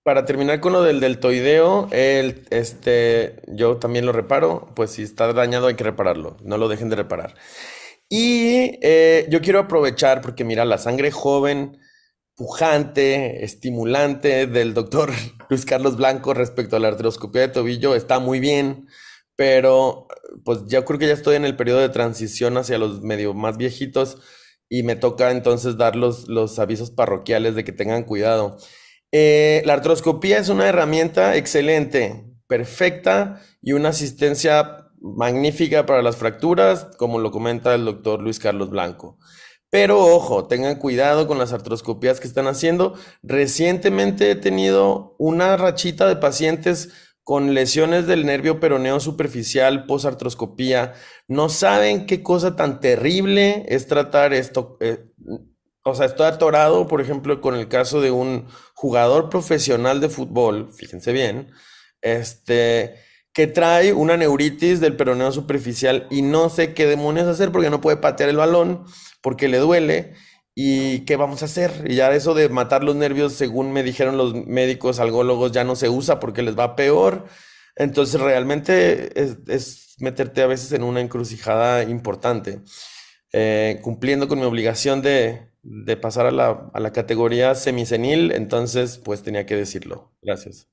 para, terminar, con lo del deltoideo, el, este, yo también lo reparo. Pues si está dañado, hay que repararlo. No lo dejen de reparar. Y eh, yo quiero aprovechar, porque mira, la sangre joven, pujante, estimulante del doctor Luis Carlos Blanco respecto a la artroscopía de tobillo está muy bien, pero pues ya creo que ya estoy en el periodo de transición hacia los medio más viejitos y me toca entonces dar los, avisos parroquiales de que tengan cuidado. Eh, la artroscopía es una herramienta excelente, perfecta y una asistencia magnífica para las fracturas, como lo comenta el doctor Luis Carlos Blanco. Pero ojo, tengan cuidado con las artroscopías que están haciendo. Recientemente he tenido una rachita de pacientes con lesiones del nervio peroneo superficial, posartroscopía, no saben qué cosa tan terrible es tratar esto. Eh, o sea, estoy atorado, por ejemplo, con el caso de un jugador profesional de fútbol, fíjense bien, este, que trae una neuritis del peroneo superficial y no sé qué demonios hacer porque no puede patear el balón, porque le duele ¿Y qué vamos a hacer? Y ya eso de matar los nervios, según me dijeron los médicos algólogos, ya no se usa porque les va peor. Entonces realmente es, meterte a veces en una encrucijada importante. Eh, cumpliendo con mi obligación de, pasar a la, categoría semicenil, entonces pues tenía que decirlo. Gracias.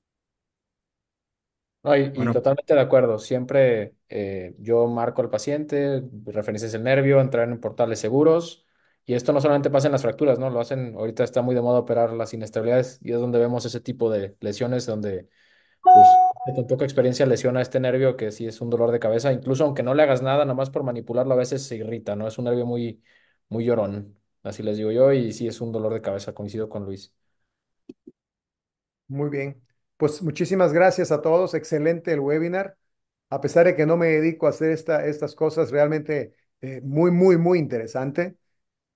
totalmente de acuerdo. Siempre eh, yo marco al paciente, referencias el nervio, entrar en portales seguros y esto no solamente pasa en las fracturas, ¿no? Lo hacen, ahorita está muy de moda operar las inestabilidades y es donde vemos ese tipo de lesiones donde pues, con poca experiencia lesiona este nervio que sí es un dolor de cabeza, incluso aunque no le hagas nada, nada más por manipularlo a veces se irrita, ¿no? Es un nervio muy, muy llorón, así les digo yo, y sí es un dolor de cabeza, coincido con Luis. Muy bien, pues muchísimas gracias a todos, excelente el webinar. A pesar de que no me dedico a hacer esta, estas cosas, realmente eh, muy, muy, muy interesante.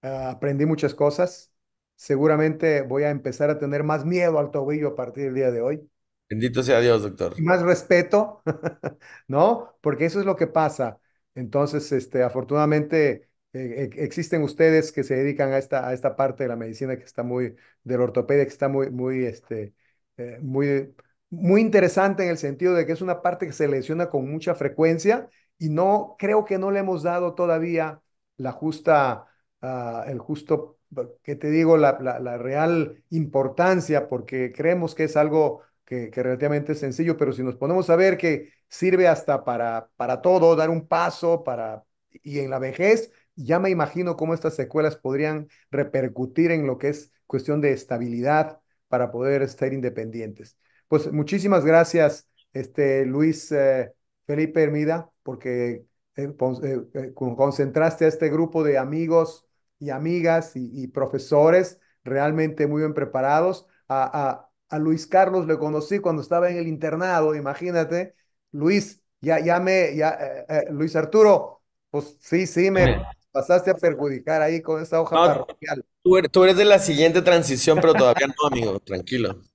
Ah, aprendí muchas cosas. Seguramente voy a empezar a tener más miedo al tobillo a partir del día de hoy. Bendito sea Dios, doctor. más respeto, ¿no? Porque eso es lo que pasa. Entonces, este, afortunadamente eh, eh, existen ustedes que se dedican a esta, a esta parte de la medicina que está muy, de la ortopedia que está muy, muy, este, eh, muy, muy interesante en el sentido de que es una parte que se lesiona con mucha frecuencia y no, creo que no le hemos dado todavía la justa Ah, el justo, que te digo, la, real importancia, porque creemos que es algo que, que, relativamente es sencillo, pero si nos ponemos a ver que sirve hasta para, para todo, dar un paso, para, y en la vejez, ya me imagino cómo estas secuelas podrían repercutir en lo que es cuestión de estabilidad para poder estar independientes. Pues muchísimas gracias, este, Luis eh, Felipe Hermida, porque eh, eh, concentraste a este grupo de amigos y amigas y, profesores realmente muy bien preparados. A, Luis Carlos le conocí cuando estaba en el internado, imagínate. Luis, ya, ya me, ya, eh, eh, Luis Arturo, pues sí, sí, me pasaste a perjudicar ahí con esa hoja parroquial. Er, tú eres, de la siguiente transición, pero todavía no, amigo, tranquilo.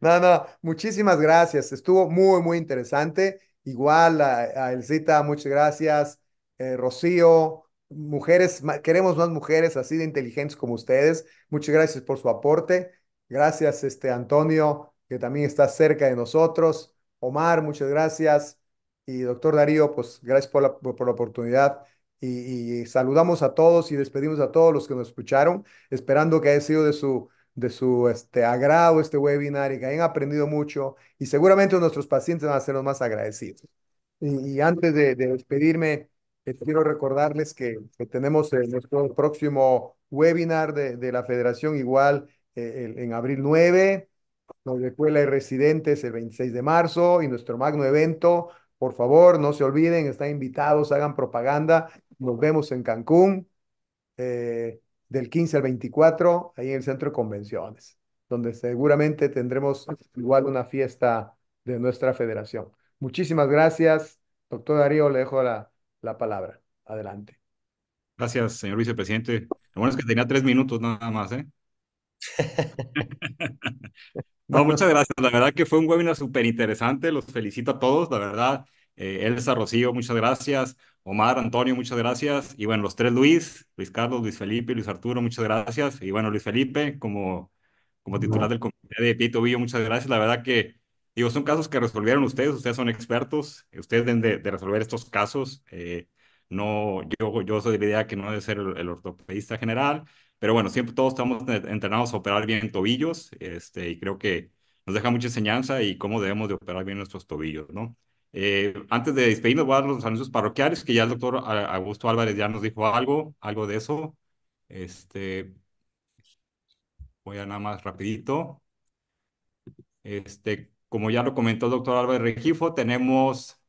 No, no, muchísimas gracias. Estuvo muy, muy interesante. Igual a, Elcita, muchas gracias. Eh, Rocío, mujeres, queremos más mujeres así de inteligentes como ustedes. Muchas gracias por su aporte. Gracias, este Antonio, que también está cerca de nosotros. Omar, muchas gracias. Y doctor Darío, pues gracias por la, por la oportunidad. Y, saludamos a todos y despedimos a todos los que nos escucharon, esperando que haya sido de su, de su este, agrado este webinar y que hayan aprendido mucho. Y seguramente nuestros pacientes van a ser los más agradecidos. Y, antes de, de despedirme, eh, quiero recordarles que, tenemos eh, nuestro próximo webinar de, de la federación igual eh, en abril 9, la escuela y residentes el 26 de marzo y nuestro magno evento. Por favor, no se olviden, están invitados, hagan propaganda. Nos vemos en Cancún del 15 al 24, ahí en el centro de convenciones, donde seguramente tendremos igual una fiesta de nuestra federación. Muchísimas gracias. Doctor Darío, le dejo la, la palabra. Adelante. Gracias, señor vicepresidente. Lo bueno es que tenía tres minutos nada más, ¿eh? no, muchas gracias. La verdad que fue un webinar súper interesante. Los felicito a todos, la verdad. Eh, Elsa Rocío, muchas gracias. Omar, Antonio, muchas gracias. Y bueno, los tres Luis, Luis Carlos, Luis Felipe, Luis Arturo, muchas gracias. Y bueno, Luis Felipe, como, como titular del comité de Pito Villo, muchas gracias. La verdad que Digo, son casos que resolvieron ustedes, ustedes son expertos, ustedes deben de, resolver estos casos. Eh, no, yo, yo soy de la idea que no debe ser el, ortopedista general, pero bueno, siempre todos estamos entrenados a operar bien tobillos, este, y creo que nos deja mucha enseñanza y cómo debemos de operar bien nuestros tobillos, ¿no? Eh, antes de despedirnos, voy a dar los anuncios parroquiales, que ya el doctor eh, Augusto Álvarez ya nos dijo algo, algo de eso. Este, voy a nada más rapidito. Este, como ya lo comentó el doctor Álvarez Regifo, tenemos